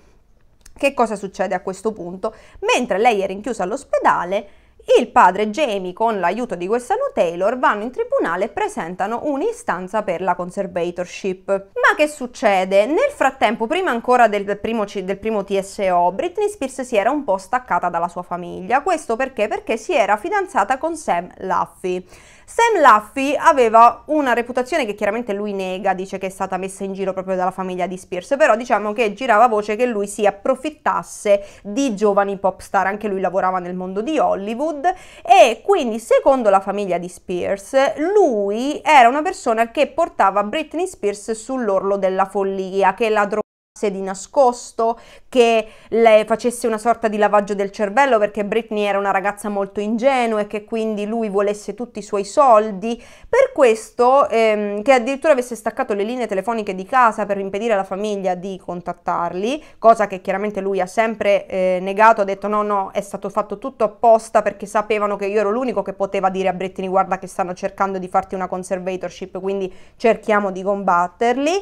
Che cosa succede a questo punto? Mentre lei è rinchiusa all'ospedale, il padre Jamie, con l'aiuto di Guessano Taylor, vanno in tribunale e presentano un'istanza per la conservatorship. Ma che succede? Nel frattempo, prima ancora del primo, del primo TSO, Britney Spears si era un po' staccata dalla sua famiglia. Questo perché? Perché si era fidanzata con Sam Laffy. Sam Laffy aveva una reputazione che chiaramente lui nega, dice che è stata messa in giro proprio dalla famiglia di Spears, però diciamo che girava voce che lui si approfittasse di giovani pop star, anche lui lavorava nel mondo di Hollywood e quindi secondo la famiglia di Spears lui era una persona che portava Britney Spears sull'orlo della follia, che la drogava di nascosto, che le facesse una sorta di lavaggio del cervello perché Britney era una ragazza molto ingenua e che quindi lui volesse tutti i suoi soldi, per questo ehm, che addirittura avesse staccato le linee telefoniche di casa per impedire alla famiglia di contattarli, cosa che chiaramente lui ha sempre eh, negato, ha detto no no è stato fatto tutto apposta perché sapevano che io ero l'unico che poteva dire a Britney guarda che stanno cercando di farti una conservatorship quindi cerchiamo di combatterli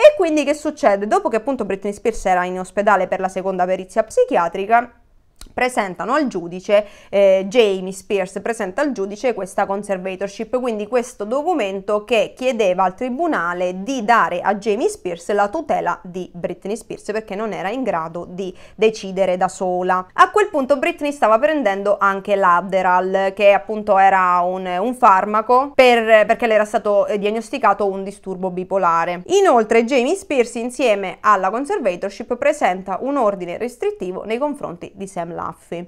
e quindi che succede? Dopo che appunto momento Britney Spears era in ospedale per la seconda perizia psichiatrica presentano al giudice, eh, Jamie Spears presenta al giudice questa conservatorship, quindi questo documento che chiedeva al tribunale di dare a Jamie Spears la tutela di Britney Spears perché non era in grado di decidere da sola. A quel punto Britney stava prendendo anche l'Adderall, che appunto era un, un farmaco per, perché le era stato eh, diagnosticato un disturbo bipolare. Inoltre Jamie Spears insieme alla conservatorship presenta un ordine restrittivo nei confronti di Sam William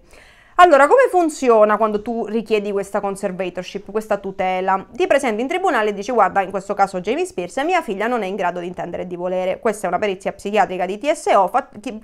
Allora, come funziona quando tu richiedi questa conservatorship, questa tutela? Ti presenti in tribunale e dici guarda, in questo caso Jamie Spears, mia figlia non è in grado di intendere e di volere, questa è una perizia psichiatrica di TSO,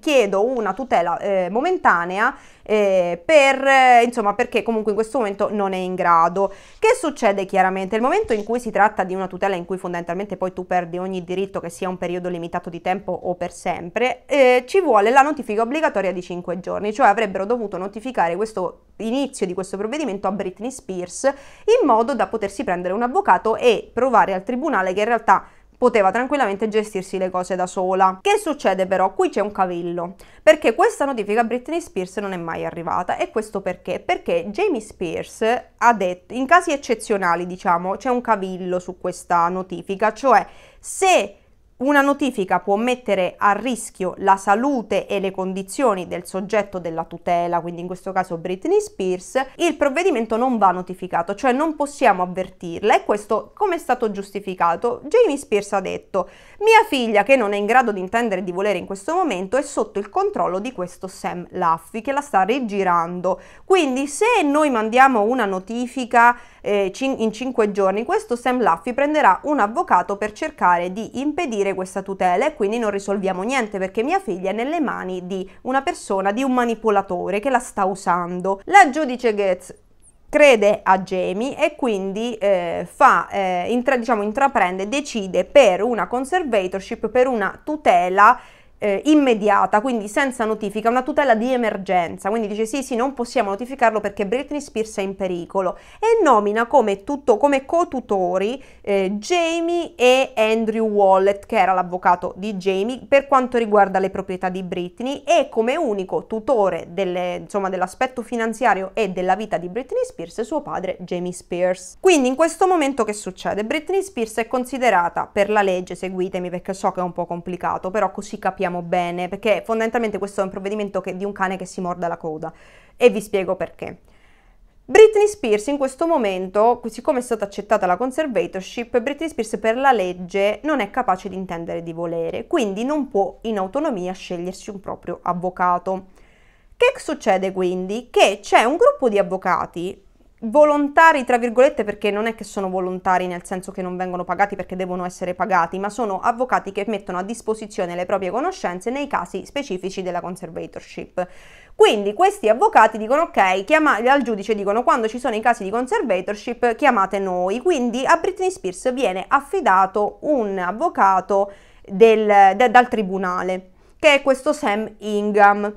chiedo una tutela eh, momentanea eh, per, eh, insomma, perché comunque in questo momento non è in grado. Che succede chiaramente? Il momento in cui si tratta di una tutela in cui fondamentalmente poi tu perdi ogni diritto che sia un periodo limitato di tempo o per sempre, eh, ci vuole la notifica obbligatoria di 5 giorni, cioè avrebbero dovuto notificare questo inizio di questo provvedimento a Britney Spears in modo da potersi prendere un avvocato e provare al tribunale che in realtà poteva tranquillamente gestirsi le cose da sola. Che succede però? Qui c'è un cavillo, perché questa notifica a Britney Spears non è mai arrivata e questo perché? Perché Jamie Spears ha detto, in casi eccezionali diciamo, c'è un cavillo su questa notifica, cioè se una notifica può mettere a rischio la salute e le condizioni del soggetto della tutela, quindi in questo caso Britney Spears, il provvedimento non va notificato, cioè non possiamo avvertirla e questo come è stato giustificato? Jamie Spears ha detto mia figlia che non è in grado di intendere e di volere in questo momento è sotto il controllo di questo Sam Laffy che la sta rigirando, quindi se noi mandiamo una notifica eh, in cinque giorni, questo Sam Laffy prenderà un avvocato per cercare di impedire questa tutela e quindi non risolviamo niente perché mia figlia è nelle mani di una persona, di un manipolatore che la sta usando. La giudice Goetz crede a Jamie e quindi eh, fa, eh, intra, diciamo, intraprende, decide per una conservatorship, per una tutela eh, immediata, quindi senza notifica, una tutela di emergenza. Quindi dice sì, sì, non possiamo notificarlo perché Britney Spears è in pericolo. E nomina come, tutto, come co-tutori eh, Jamie e Andrew Wallet, che era l'avvocato di Jamie, per quanto riguarda le proprietà di Britney, e come unico tutore delle, insomma, dell'aspetto finanziario e della vita di Britney Spears suo padre Jamie Spears. Quindi in questo momento che succede? Britney Spears è considerata per la legge, seguitemi perché so che è un po' complicato, però così capiamo spieghiamo bene, perché fondamentalmente questo è un provvedimento che, di un cane che si morda la coda e vi spiego perché. Britney Spears in questo momento, siccome è stata accettata la conservatorship, Britney Spears per la legge non è capace di intendere di volere, quindi non può in autonomia scegliersi un proprio avvocato. Che succede quindi? Che c'è un gruppo di avvocati volontari, tra virgolette, perché non è che sono volontari nel senso che non vengono pagati perché devono essere pagati, ma sono avvocati che mettono a disposizione le proprie conoscenze nei casi specifici della conservatorship. Quindi questi avvocati dicono ok, chiama- al giudice dicono quando ci sono i casi di conservatorship chiamate noi, quindi a Britney Spears viene affidato un avvocato del, de, dal tribunale, che è questo Sam Ingham.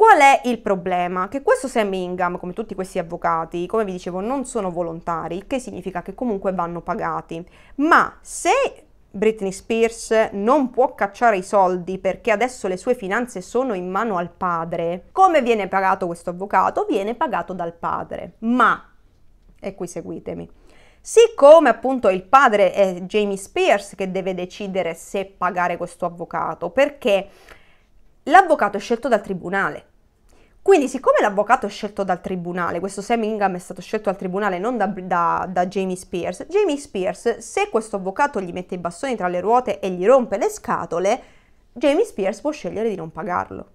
Qual è il problema? Che questo Sam Ingham, come tutti questi avvocati, come vi dicevo, non sono volontari, che significa che comunque vanno pagati. Ma se Britney Spears non può cacciare i soldi perché adesso le sue finanze sono in mano al padre, come viene pagato questo avvocato? Viene pagato dal padre. Ma, e qui seguitemi, Siccome appunto il padre è Jamie Spears che deve decidere se pagare questo avvocato, perché l'avvocato è scelto dal tribunale, quindi, siccome l'avvocato è scelto dal tribunale, questo Sam Ingham è stato scelto dal tribunale non da, da, da Jamie Spears, Jamie Spears, se questo avvocato gli mette i bastoni tra le ruote e gli rompe le scatole, Jamie Spears può scegliere di non pagarlo.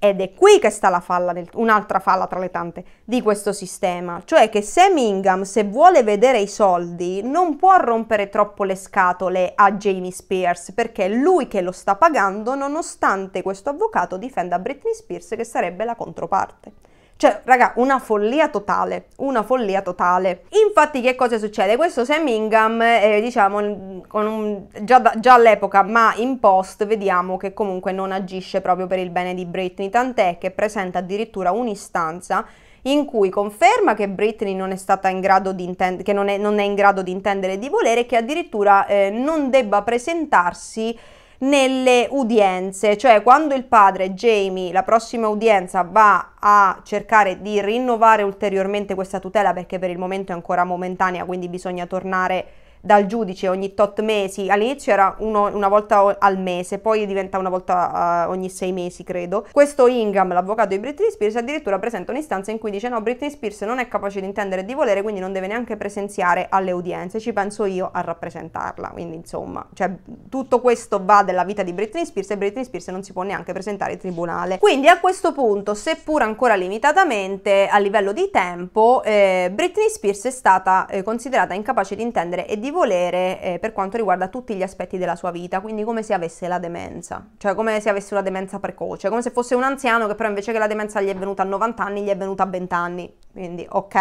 Ed è qui che sta la falla, del, un'altra falla tra le tante di questo sistema, cioè che Sam Ingham se vuole vedere i soldi non può rompere troppo le scatole a Jamie Spears perché è lui che lo sta pagando nonostante questo avvocato difenda Britney Spears che sarebbe la controparte. Cioè, raga, una follia totale, una follia totale. Infatti che cosa succede? Questo Sam Ingham, eh, diciamo, un, già, già all'epoca, ma in post, vediamo che comunque non agisce proprio per il bene di Britney, tant'è che presenta addirittura un'istanza in cui conferma che Britney non è stata in grado di intendere, che non è, non è, in grado di intendere e di volere, che addirittura eh, non debba presentarsi nelle udienze, cioè quando il padre Jamie la prossima udienza va a cercare di rinnovare ulteriormente questa tutela perché per il momento è ancora momentanea, quindi bisogna tornare dal giudice ogni tot mesi, all'inizio era uno, una volta al mese, poi diventa una volta uh, ogni sei mesi credo. Questo Ingham, l'avvocato di Britney Spears, addirittura presenta un'istanza in cui dice no, Britney Spears non è capace di intendere e di volere, quindi non deve neanche presenziare alle udienze, ci penso io a rappresentarla, quindi insomma, cioè, tutto questo va della vita di Britney Spears e Britney Spears non si può neanche presentare in tribunale. Quindi a questo punto, seppur ancora limitatamente a livello di tempo, eh, Britney Spears è stata eh, considerata incapace di intendere e di di volere eh, per quanto riguarda tutti gli aspetti della sua vita, quindi come se avesse la demenza, cioè come se avesse una demenza precoce, come se fosse un anziano che però invece che la demenza gli è venuta a 90 anni, gli è venuta a 20 anni, quindi ok.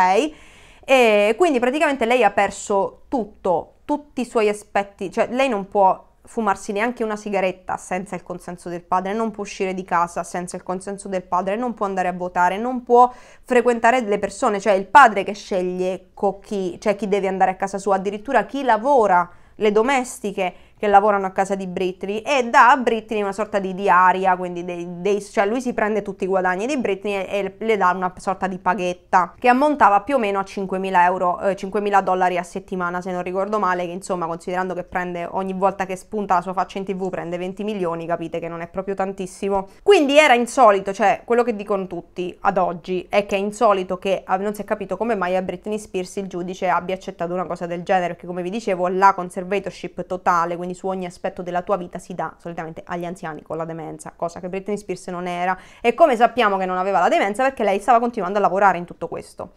E quindi praticamente lei ha perso tutto, tutti i suoi aspetti, cioè lei non può fumarsi neanche una sigaretta senza il consenso del padre, non può uscire di casa senza il consenso del padre, non può andare a votare, non può frequentare le persone, cioè il padre che sceglie chi, cioè chi deve andare a casa sua, addirittura chi lavora, le domestiche, che lavorano a casa di Britney e dà a Britney una sorta di diaria, quindi dei, dei, cioè lui si prende tutti i guadagni di Britney e, e, le dà una sorta di paghetta che ammontava più o meno a 5.000 euro, eh, 5.000 dollari a settimana se non ricordo male, che insomma considerando che prende ogni volta che spunta la sua faccia in tv prende 20 milioni, capite che non è proprio tantissimo. Quindi era insolito, cioè quello che dicono tutti ad oggi è che è insolito che ah, non si è capito come mai a Britney Spears il giudice abbia accettato una cosa del genere, perché come vi dicevo la conservatorship totale, quindi quindi su ogni aspetto della tua vita si dà solitamente agli anziani con la demenza, cosa che Britney Spears non era e come sappiamo che non aveva la demenza perché lei stava continuando a lavorare in tutto questo.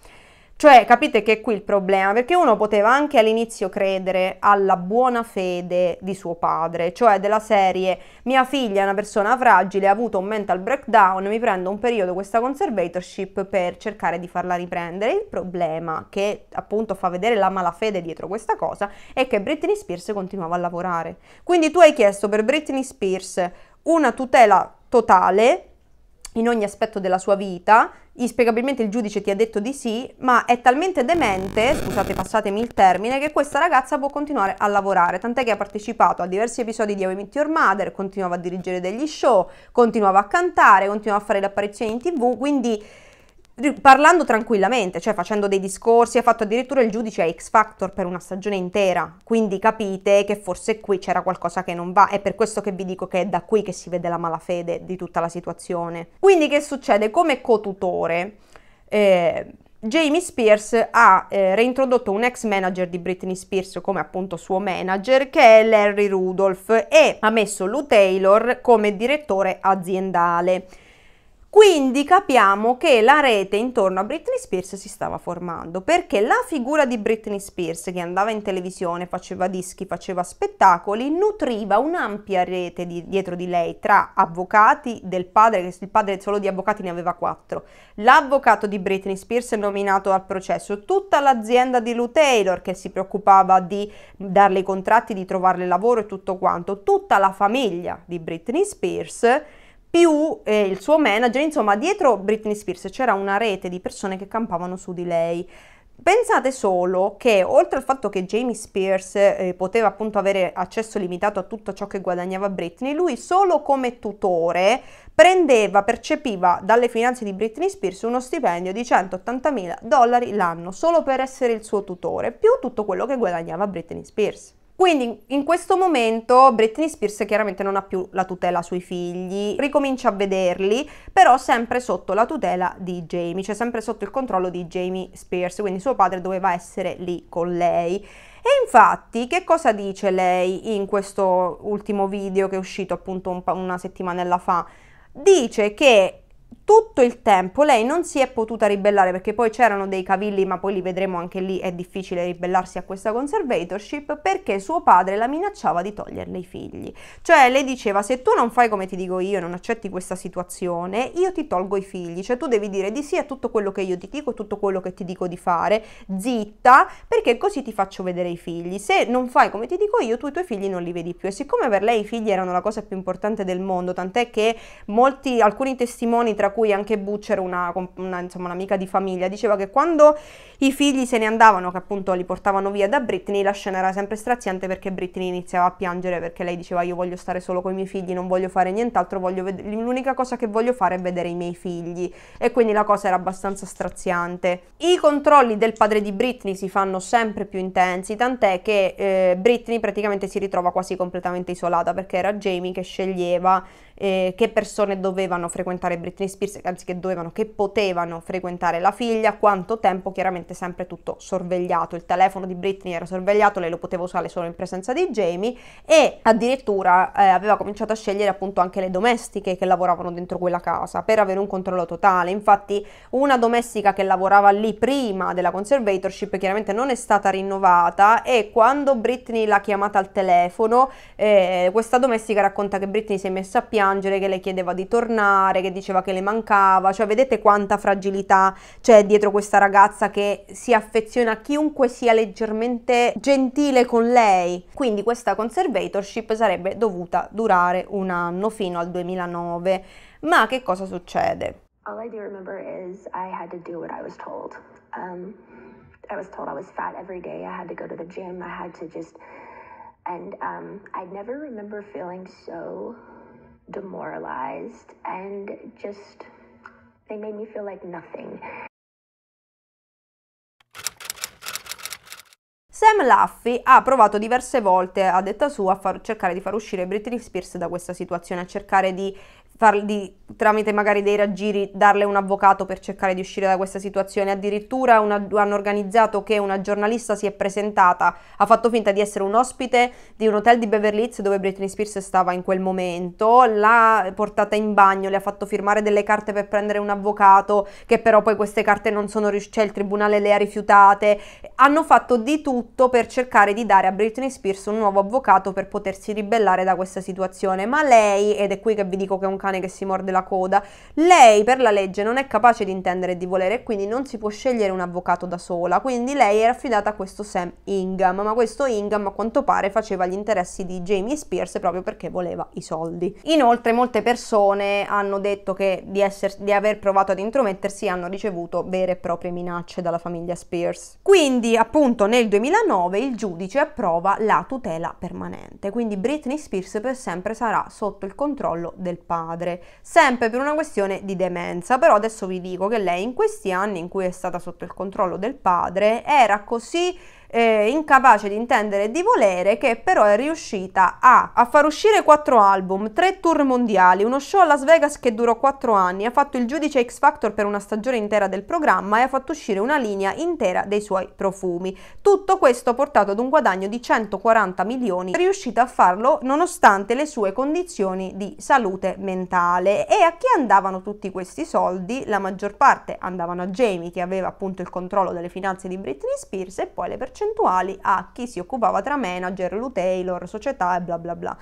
Cioè, capite che è qui il problema, perché uno poteva anche all'inizio credere alla buona fede di suo padre, cioè della serie mia figlia è una persona fragile, ha avuto un mental breakdown, mi prendo un periodo questa conservatorship per cercare di farla riprendere. Il problema che appunto fa vedere la malafede dietro questa cosa è che Britney Spears continuava a lavorare. Quindi tu hai chiesto per Britney Spears una tutela totale in ogni aspetto della sua vita, inspiegabilmente il giudice ti ha detto di sì, ma è talmente demente, scusate passatemi il termine, che questa ragazza può continuare a lavorare, tant'è che ha partecipato a diversi episodi di How Your Mother, continuava a dirigere degli show, continuava a cantare, continuava a fare le apparizioni in tv, quindi parlando tranquillamente, cioè facendo dei discorsi, ha fatto addirittura il giudice a X Factor per una stagione intera, quindi capite che forse qui c'era qualcosa che non va, è per questo che vi dico che è da qui che si vede la malafede di tutta la situazione. Quindi che succede? Come co-tutore, eh, Jamie Spears ha eh, reintrodotto un ex manager di Britney Spears come appunto suo manager che è Larry Rudolph e ha messo Lou Taylor come direttore aziendale. Quindi capiamo che la rete intorno a Britney Spears si stava formando, perché la figura di Britney Spears, che andava in televisione, faceva dischi, faceva spettacoli, nutriva un'ampia rete di, dietro di lei tra avvocati del padre, che il padre solo di avvocati ne aveva quattro, l'avvocato di Britney Spears nominato al processo, tutta l'azienda di Lou Taylor che si preoccupava di darle i contratti, di trovarle lavoro e tutto quanto, tutta la famiglia di Britney Spears più eh, il suo manager, insomma dietro Britney Spears c'era una rete di persone che campavano su di lei. Pensate solo che oltre al fatto che Jamie Spears eh, poteva appunto avere accesso limitato a tutto ciò che guadagnava Britney, lui solo come tutore prendeva, percepiva dalle finanze di Britney Spears uno stipendio di 180 mila dollari l'anno solo per essere il suo tutore, più tutto quello che guadagnava Britney Spears. Quindi in questo momento Britney Spears chiaramente non ha più la tutela sui figli, ricomincia a vederli, però sempre sotto la tutela di Jamie, cioè sempre sotto il controllo di Jamie Spears, quindi suo padre doveva essere lì con lei. E infatti che cosa dice lei in questo ultimo video che è uscito appunto un una settimana fa? Dice che tutto il tempo lei non si è potuta ribellare perché poi c'erano dei cavilli, ma poi li vedremo anche lì, è difficile ribellarsi a questa conservatorship perché suo padre la minacciava di toglierle i figli. Cioè le diceva se tu non fai come ti dico io, non accetti questa situazione, io ti tolgo i figli, cioè tu devi dire di sì a tutto quello che io ti dico, tutto quello che ti dico di fare, zitta, perché così ti faccio vedere i figli. Se non fai come ti dico io, tu i tuoi figli non li vedi più. E siccome per lei i figli erano la cosa più importante del mondo, tant'è che molti, alcuni testimoni tra cui cui anche Butcher, una, una, insomma, un'amica di famiglia, diceva che quando i figli se ne andavano, che appunto li portavano via da Britney, la scena era sempre straziante perché Britney iniziava a piangere perché lei diceva io voglio stare solo con i miei figli, non voglio fare nient'altro, voglio ved- l'unica cosa che voglio fare è vedere i miei figli e quindi la cosa era abbastanza straziante. I controlli del padre di Britney si fanno sempre più intensi, tant'è che eh, Britney praticamente si ritrova quasi completamente isolata perché era Jamie che sceglieva eh, che persone dovevano frequentare Britney Spears, anzi che dovevano, che potevano frequentare la figlia, quanto tempo, chiaramente sempre tutto sorvegliato. Il telefono di Britney era sorvegliato, lei lo poteva usare solo in presenza di Jamie e addirittura eh, aveva cominciato a scegliere appunto anche le domestiche che lavoravano dentro quella casa per avere un controllo totale. Infatti una domestica che lavorava lì prima della conservatorship chiaramente non è stata rinnovata e quando Britney l'ha chiamata al telefono eh, questa domestica racconta che Britney si è messa a piangere piangere, che le chiedeva di tornare, che diceva che le mancava, cioè vedete quanta fragilità c'è dietro questa ragazza che si affeziona a chiunque sia leggermente gentile con lei. Quindi questa conservatorship sarebbe dovuta durare un anno fino al 2009. Ma che cosa succede? All I do remember is I had to do what I was told. Um, I was told I was fat every day. I had to go to the gym. I had to just. And um, I never remember feeling so demoralized and just they made me feel like nothing. Sam Laffy ha provato diverse volte, a detta sua, a far, cercare di far uscire Britney Spears da questa situazione, a cercare di fargli, tramite magari dei raggiri, darle un avvocato per cercare di uscire da questa situazione. Addirittura una, hanno organizzato che una giornalista si è presentata, ha fatto finta di essere un ospite di un hotel di Beverly Hills dove Britney Spears stava in quel momento, l'ha portata in bagno, le ha fatto firmare delle carte per prendere un avvocato, che però poi queste carte non sono riuscite, cioè il tribunale le ha rifiutate. Hanno fatto di tutto per cercare di dare a Britney Spears un nuovo avvocato per potersi ribellare da questa situazione, ma lei, ed è qui che vi dico che è un canale cane che si morde la coda. Lei per la legge non è capace di intendere e di volere e quindi non si può scegliere un avvocato da sola, quindi lei era affidata a questo Sam Ingham, ma questo Ingham a quanto pare faceva gli interessi di Jamie Spears proprio perché voleva i soldi. Inoltre molte persone hanno detto che di, esser, di aver provato ad intromettersi hanno ricevuto vere e proprie minacce dalla famiglia Spears. Quindi appunto nel 2009 il giudice approva la tutela permanente, quindi Britney Spears per sempre sarà sotto il controllo del padre madre, sempre per una questione di demenza, però adesso vi dico che lei in questi anni in cui è stata sotto il controllo del padre era così eh, incapace di intendere e di volere, che però è riuscita a, a far uscire quattro album, tre tour mondiali, uno show a Las Vegas che durò quattro anni, ha fatto il giudice X Factor per una stagione intera del programma e ha fatto uscire una linea intera dei suoi profumi. Tutto questo ha portato ad un guadagno di 140 milioni, è riuscita a farlo nonostante le sue condizioni di salute mentale. E a chi andavano tutti questi soldi? La maggior parte andavano a Jamie che aveva appunto il controllo delle finanze di Britney Spears e poi le persone percentuali a chi si occupava tra manager, Lou Taylor, società e bla bla bla.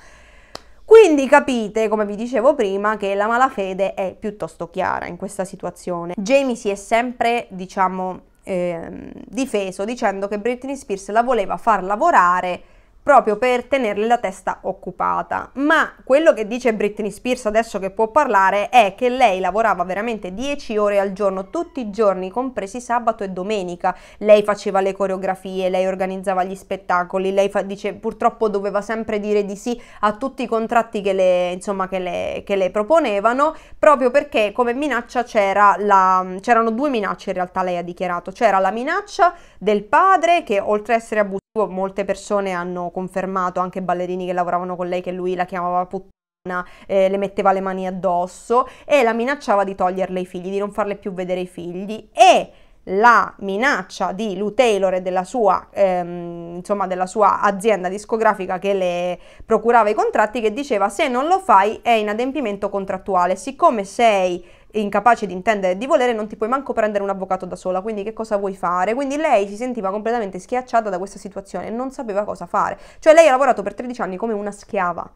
Quindi capite, come vi dicevo prima, che la malafede è piuttosto chiara in questa situazione. Jamie si è sempre, diciamo, eh, difeso dicendo che Britney Spears la voleva far lavorare proprio per tenerle la testa occupata. Ma quello che dice Britney Spears adesso che può parlare è che lei lavorava veramente 10 ore al giorno, tutti i giorni, compresi sabato e domenica. Lei faceva le coreografie, lei organizzava gli spettacoli, lei fa, dice purtroppo doveva sempre dire di sì a tutti i contratti che le, insomma, che le, che le proponevano, proprio perché come minaccia c'era la, c'erano due minacce in realtà lei ha dichiarato, c'era la minaccia del padre che oltre a essere abusivo Molte persone hanno confermato, anche ballerini che lavoravano con lei, che lui la chiamava puttana eh, le metteva le mani addosso e la minacciava di toglierle i figli, di non farle più vedere i figli e la minaccia di Lou Taylor e della sua, ehm, insomma, della sua azienda discografica che le procurava i contratti che diceva se non lo fai è inadempimento contrattuale, siccome sei incapace di intendere e di volere, non ti puoi manco prendere un avvocato da sola, quindi che cosa vuoi fare? Quindi lei si sentiva completamente schiacciata da questa situazione e non sapeva cosa fare. Cioè lei ha lavorato per 13 anni come una schiava.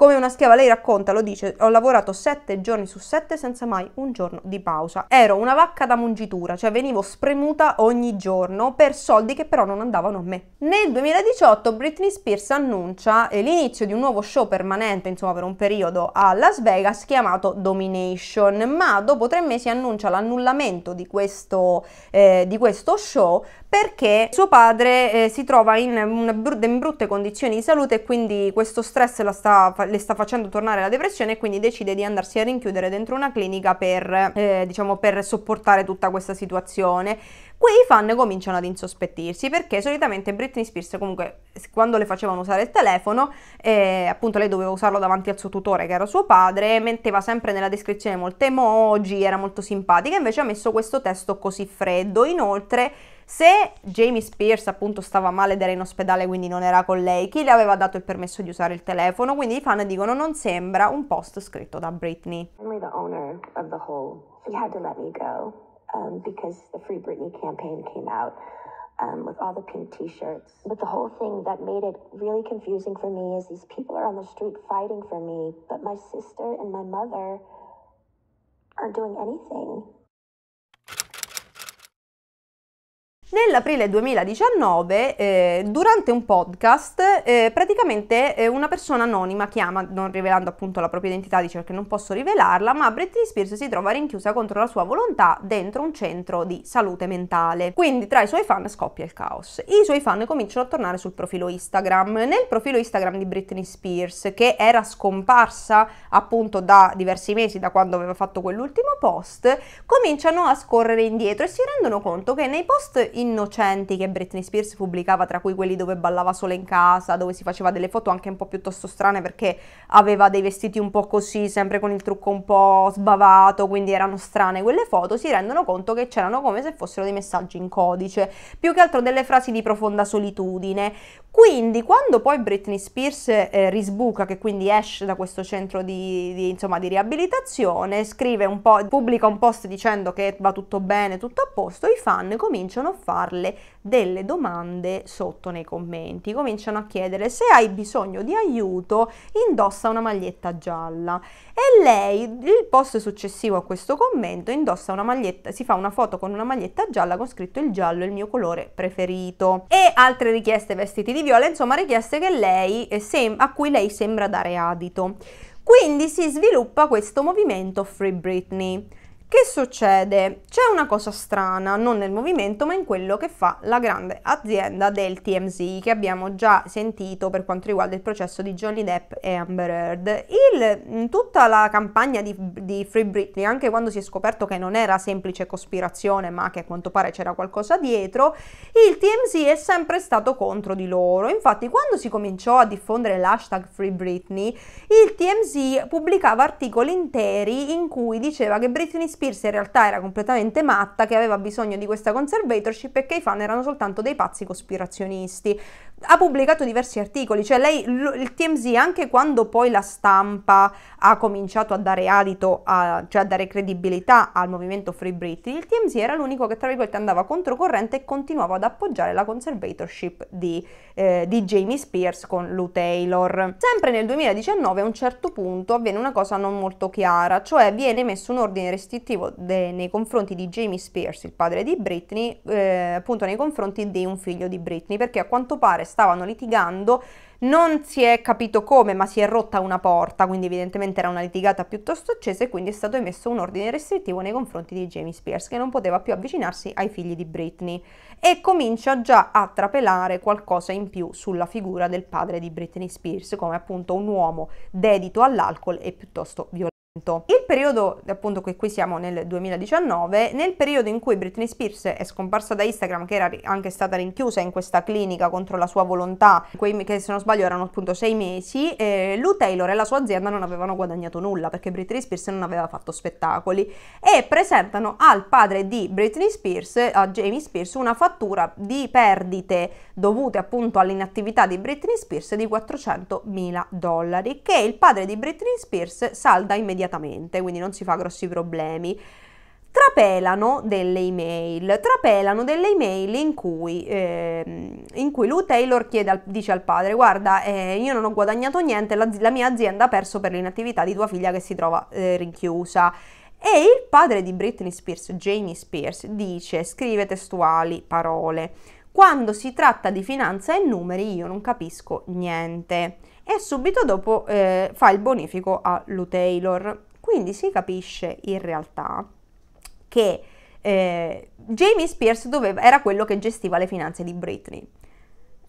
Come una schiava lei racconta, lo dice, ho lavorato sette giorni su sette senza mai un giorno di pausa. Ero una vacca da mungitura, cioè venivo spremuta ogni giorno per soldi che però non andavano a me. Nel 2018 Britney Spears annuncia l'inizio di un nuovo show permanente, insomma per un periodo, a Las Vegas chiamato Domination, ma dopo tre mesi annuncia l'annullamento di questo, eh, di questo show perché suo padre eh, si trova in, brutta, in, brutte condizioni di salute e quindi questo stress sta, le sta facendo tornare la depressione e quindi decide di andarsi a rinchiudere dentro una clinica per, eh, diciamo, per sopportare tutta questa situazione. Qui i fan cominciano ad insospettirsi perché solitamente Britney Spears comunque quando le facevano usare il telefono, eh, appunto lei doveva usarlo davanti al suo tutore che era suo padre, metteva sempre nella descrizione molte emoji, era molto simpatica, invece ha messo questo testo così freddo. Inoltre se Jamie Spears appunto stava male ed era in ospedale quindi non era con lei, chi le aveva dato il permesso di usare il telefono? Quindi i fan dicono non sembra un post scritto da Britney. I'm the owner of the whole. He had to let me go. um, because the Free Britney campaign came out um, with all the pink t shirts. But the whole thing that made it really confusing for me is these people are on the street fighting for me, but my sister and my mother aren't doing anything. Nell'aprile 2019, eh, durante un podcast, eh, praticamente eh, una persona anonima chiama, non rivelando appunto la propria identità, dice che non posso rivelarla, ma Britney Spears si trova rinchiusa contro la sua volontà dentro un centro di salute mentale. Quindi tra i suoi fan scoppia il caos. I suoi fan cominciano a tornare sul profilo Instagram. Nel profilo Instagram di Britney Spears, che era scomparsa appunto da diversi mesi, da quando aveva fatto quell'ultimo post, cominciano a scorrere indietro e si rendono conto che nei post innocenti che Britney Spears pubblicava, tra cui quelli dove ballava sola in casa, dove si faceva delle foto anche un po' piuttosto strane perché aveva dei vestiti un po' così, sempre con il trucco un po' sbavato, quindi erano strane quelle foto, si rendono conto che c'erano come se fossero dei messaggi in codice, più che altro delle frasi di profonda solitudine. Quindi quando poi Britney Spears eh, risbuca, che quindi esce da questo centro di, di, insomma, di riabilitazione, scrive un po', pubblica un post dicendo che va tutto bene, tutto a posto, i fan cominciano a fare farle delle domande sotto nei commenti. Cominciano a chiedere se hai bisogno di aiuto, indossa una maglietta gialla. E lei, il post successivo a questo commento, indossa una maglietta, si fa una foto con una maglietta gialla con scritto il giallo è il mio colore preferito. E altre richieste vestiti di viola, insomma richieste che lei, eh, a cui lei sembra dare adito. Quindi si sviluppa questo movimento Free Britney. Che succede? C'è una cosa strana, non nel movimento, ma in quello che fa la grande azienda del TMZ che abbiamo già sentito per quanto riguarda il processo di Johnny Depp e Amber Heard. Il, tutta la campagna di, di Free Britney, anche quando si è scoperto che non era semplice cospirazione, ma che a quanto pare c'era qualcosa dietro, il TMZ è sempre stato contro di loro. Infatti, quando si cominciò a diffondere l'hashtag Free Britney, il TMZ pubblicava articoli interi in cui diceva che Britney Spears Spears in realtà era completamente matta, che aveva bisogno di questa conservatorship e che i fan erano soltanto dei pazzi cospirazionisti ha pubblicato diversi articoli, cioè lei, il TMZ anche quando poi la stampa ha cominciato a dare adito, a, cioè a dare credibilità al movimento Free Britney, il TMZ era l'unico che tra virgolette andava controcorrente e continuava ad appoggiare la conservatorship di, eh, di Jamie Spears con Lou Taylor. Sempre nel 2019 a un certo punto avviene una cosa non molto chiara, cioè viene messo un ordine restrittivo de, nei confronti di Jamie Spears, il padre di Britney, eh, appunto nei confronti di un figlio di Britney, perché a quanto pare stavano litigando, non si è capito come, ma si è rotta una porta, quindi evidentemente era una litigata piuttosto accesa e quindi è stato emesso un ordine restrittivo nei confronti di Jamie Spears che non poteva più avvicinarsi ai figli di Britney e comincia già a trapelare qualcosa in più sulla figura del padre di Britney Spears come appunto un uomo dedito all'alcol e piuttosto violento. Il periodo, appunto, che qui siamo nel 2019, nel periodo in cui Britney Spears è scomparsa da Instagram, che era anche stata rinchiusa in questa clinica contro la sua volontà, quei, che se non sbaglio erano appunto sei mesi, eh, Lou Taylor e la sua azienda non avevano guadagnato nulla perché Britney Spears non aveva fatto spettacoli e presentano al padre di Britney Spears, a Jamie Spears, una fattura di perdite dovute appunto all'inattività di Britney Spears di 400 mila dollari che il padre di Britney Spears salda immediatamente immediatamente, quindi non si fa grossi problemi trapelano delle email, trapelano delle email in cui, eh, in cui Lou Taylor chiede al, dice al padre guarda eh, io non ho guadagnato niente, la, la, mia azienda ha perso per l'inattività di tua figlia che si trova eh, rinchiusa. E il padre di Britney Spears, Jamie Spears, dice, scrive testuali parole, quando si tratta di finanza e numeri io non capisco niente e subito dopo eh, fa il bonifico a Lou Taylor. Quindi si capisce in realtà che eh, Jamie Spears doveva, era quello che gestiva le finanze di Britney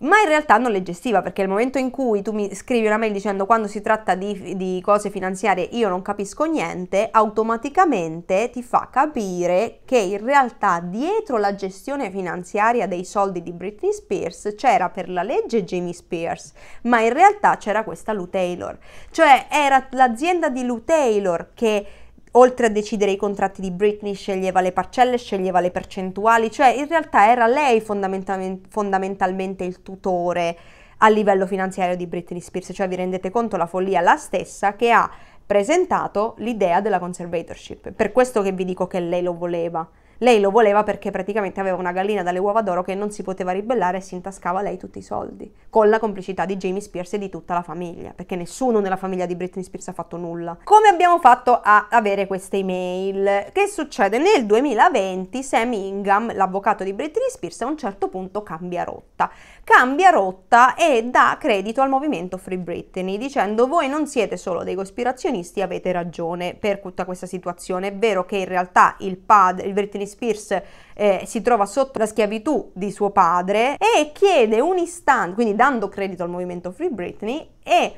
ma in realtà non le gestiva perché il momento in cui tu mi scrivi una mail dicendo quando si tratta di, di, cose finanziarie io non capisco niente, automaticamente ti fa capire che in realtà dietro la gestione finanziaria dei soldi di Britney Spears c'era per la legge Jamie Spears, ma in realtà c'era questa Lou Taylor, cioè era l'azienda di Lou Taylor che oltre a decidere i contratti di Britney, sceglieva le parcelle, sceglieva le percentuali, cioè in realtà era lei fondamentalmente, fondamentalmente il tutore a livello finanziario di Britney Spears, cioè vi rendete conto la follia la stessa che ha presentato l'idea della conservatorship, per questo che vi dico che lei lo voleva. Lei lo voleva perché praticamente aveva una gallina dalle uova d'oro che non si poteva ribellare e si intascava lei tutti i soldi, con la complicità di Jamie Spears e di tutta la famiglia, perché nessuno nella famiglia di Britney Spears ha fatto nulla. Come abbiamo fatto a avere queste email? Che succede? Nel 2020 Sam Ingham, l'avvocato di Britney Spears, a un certo punto cambia rotta cambia rotta e dà credito al movimento Free Britney dicendo voi non siete solo dei cospirazionisti, avete ragione per tutta questa situazione. È vero che in realtà il padre, il Britney Spears eh, si trova sotto la schiavitù di suo padre e chiede un istante, quindi dando credito al movimento Free Britney e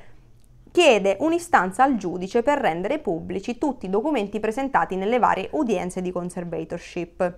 chiede un'istanza al giudice per rendere pubblici tutti i documenti presentati nelle varie udienze di conservatorship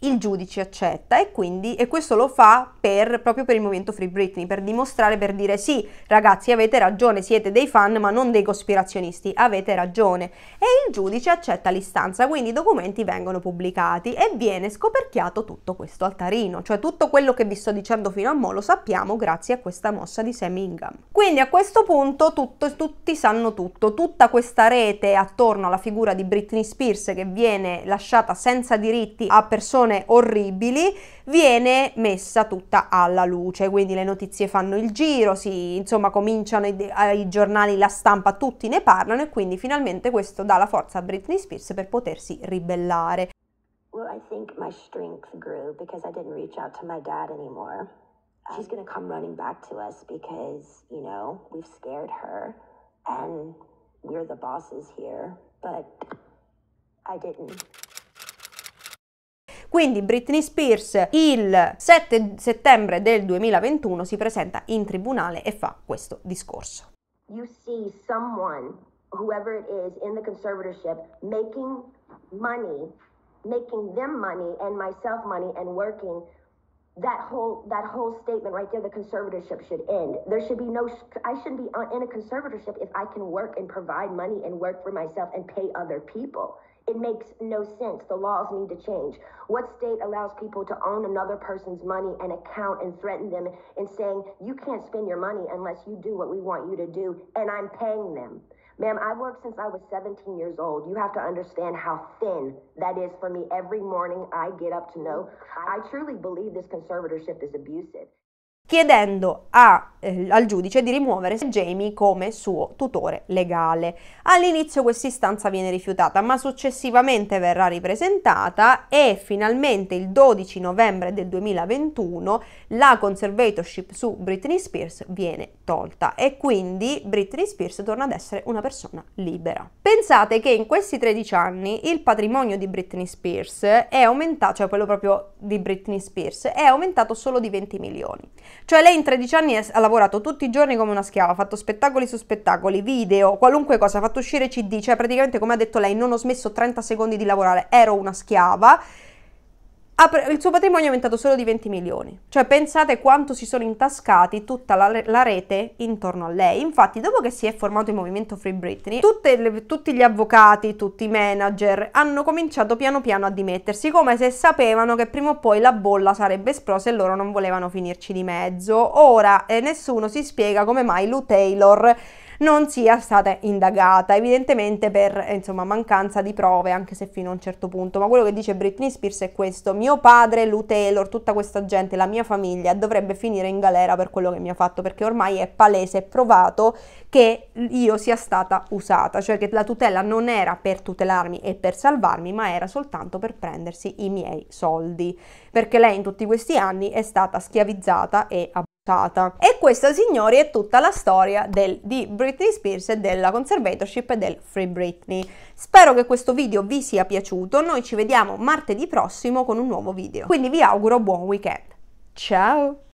il giudice accetta e quindi e questo lo fa per, proprio per il movimento Free Britney, per dimostrare, per dire sì ragazzi avete ragione, siete dei fan ma non dei cospirazionisti, avete ragione e il giudice accetta l'istanza, quindi i documenti vengono pubblicati e viene scoperchiato tutto questo altarino, cioè tutto quello che vi sto dicendo fino a mo lo sappiamo grazie a questa mossa di Sam Ingham. Quindi a questo punto tutto, tutti sanno tutto, tutta questa rete attorno alla figura di Britney Spears che viene lasciata senza diritti a persone situazione orribili viene messa tutta alla luce, quindi le notizie fanno il giro, si, insomma cominciano i, i giornali, la stampa, tutti ne parlano e quindi finalmente questo dà la forza a Britney Spears per potersi ribellare. Well, I think my strength grew because I didn't reach out to my dad anymore. She's going to come running back to us because, you know, we've scared her and we're the bosses here, but I didn't. Quindi Britney Spears il 7 settembre del 2021 si presenta in tribunale e fa questo discorso. You see someone, whoever it is in the conservatorship, making money, making them money and myself money and working that whole that whole statement right there the conservatorship should end there should be no i shouldn't be uh, in a conservatorship if i can work and provide money and work for myself and pay other people It makes no sense. The laws need to change. What state allows people to own another person's money and account and threaten them and saying, you can't spend your money unless you do what we want you to do and I'm paying them? Ma'am, I worked since I was 17 years old. You have to understand how thin that is for me every morning I get up to know. I truly believe this conservatorship is abusive. chiedendo a, eh, al giudice di rimuovere Jamie come suo tutore legale. All'inizio questa istanza viene rifiutata, ma successivamente verrà ripresentata e finalmente il 12 novembre del 2021 la conservatorship su Britney Spears viene tolta e quindi Britney Spears torna ad essere una persona libera. Pensate che in questi 13 anni il patrimonio di Britney Spears è aumentato, cioè quello proprio di Britney Spears, è aumentato solo di 20 milioni. Cioè lei in 13 anni ha lavorato tutti i giorni come una schiava, ha fatto spettacoli su spettacoli, video, qualunque cosa, ha fatto uscire CD, cioè praticamente come ha detto lei non ho smesso 30 secondi di lavorare, ero una schiava il suo patrimonio è aumentato solo di 20 milioni. Cioè pensate quanto si sono intascati tutta la, la rete intorno a lei. Infatti dopo che si è formato il movimento Free Britney, le, tutti gli avvocati, tutti i manager hanno cominciato piano piano a dimettersi, come se sapevano che prima o poi la bolla sarebbe esplosa e loro non volevano finirci di mezzo. Ora eh, nessuno si spiega come mai Lou Taylor non sia stata indagata, evidentemente per insomma, mancanza di prove, anche se fino a un certo punto. Ma quello che dice Britney Spears è questo: mio padre, Lou Taylor, tutta questa gente, la mia famiglia dovrebbe finire in galera per quello che mi ha fatto, perché ormai è palese, è provato che io sia stata usata, cioè che la tutela non era per tutelarmi e per salvarmi, ma era soltanto per prendersi i miei soldi, perché lei in tutti questi anni è stata schiavizzata e abbandonata. E questa, signori, è tutta la storia del, di Britney Spears e della conservatorship del Free Britney. Spero che questo video vi sia piaciuto, noi ci vediamo martedì prossimo con un nuovo video. Quindi vi auguro buon weekend. Ciao!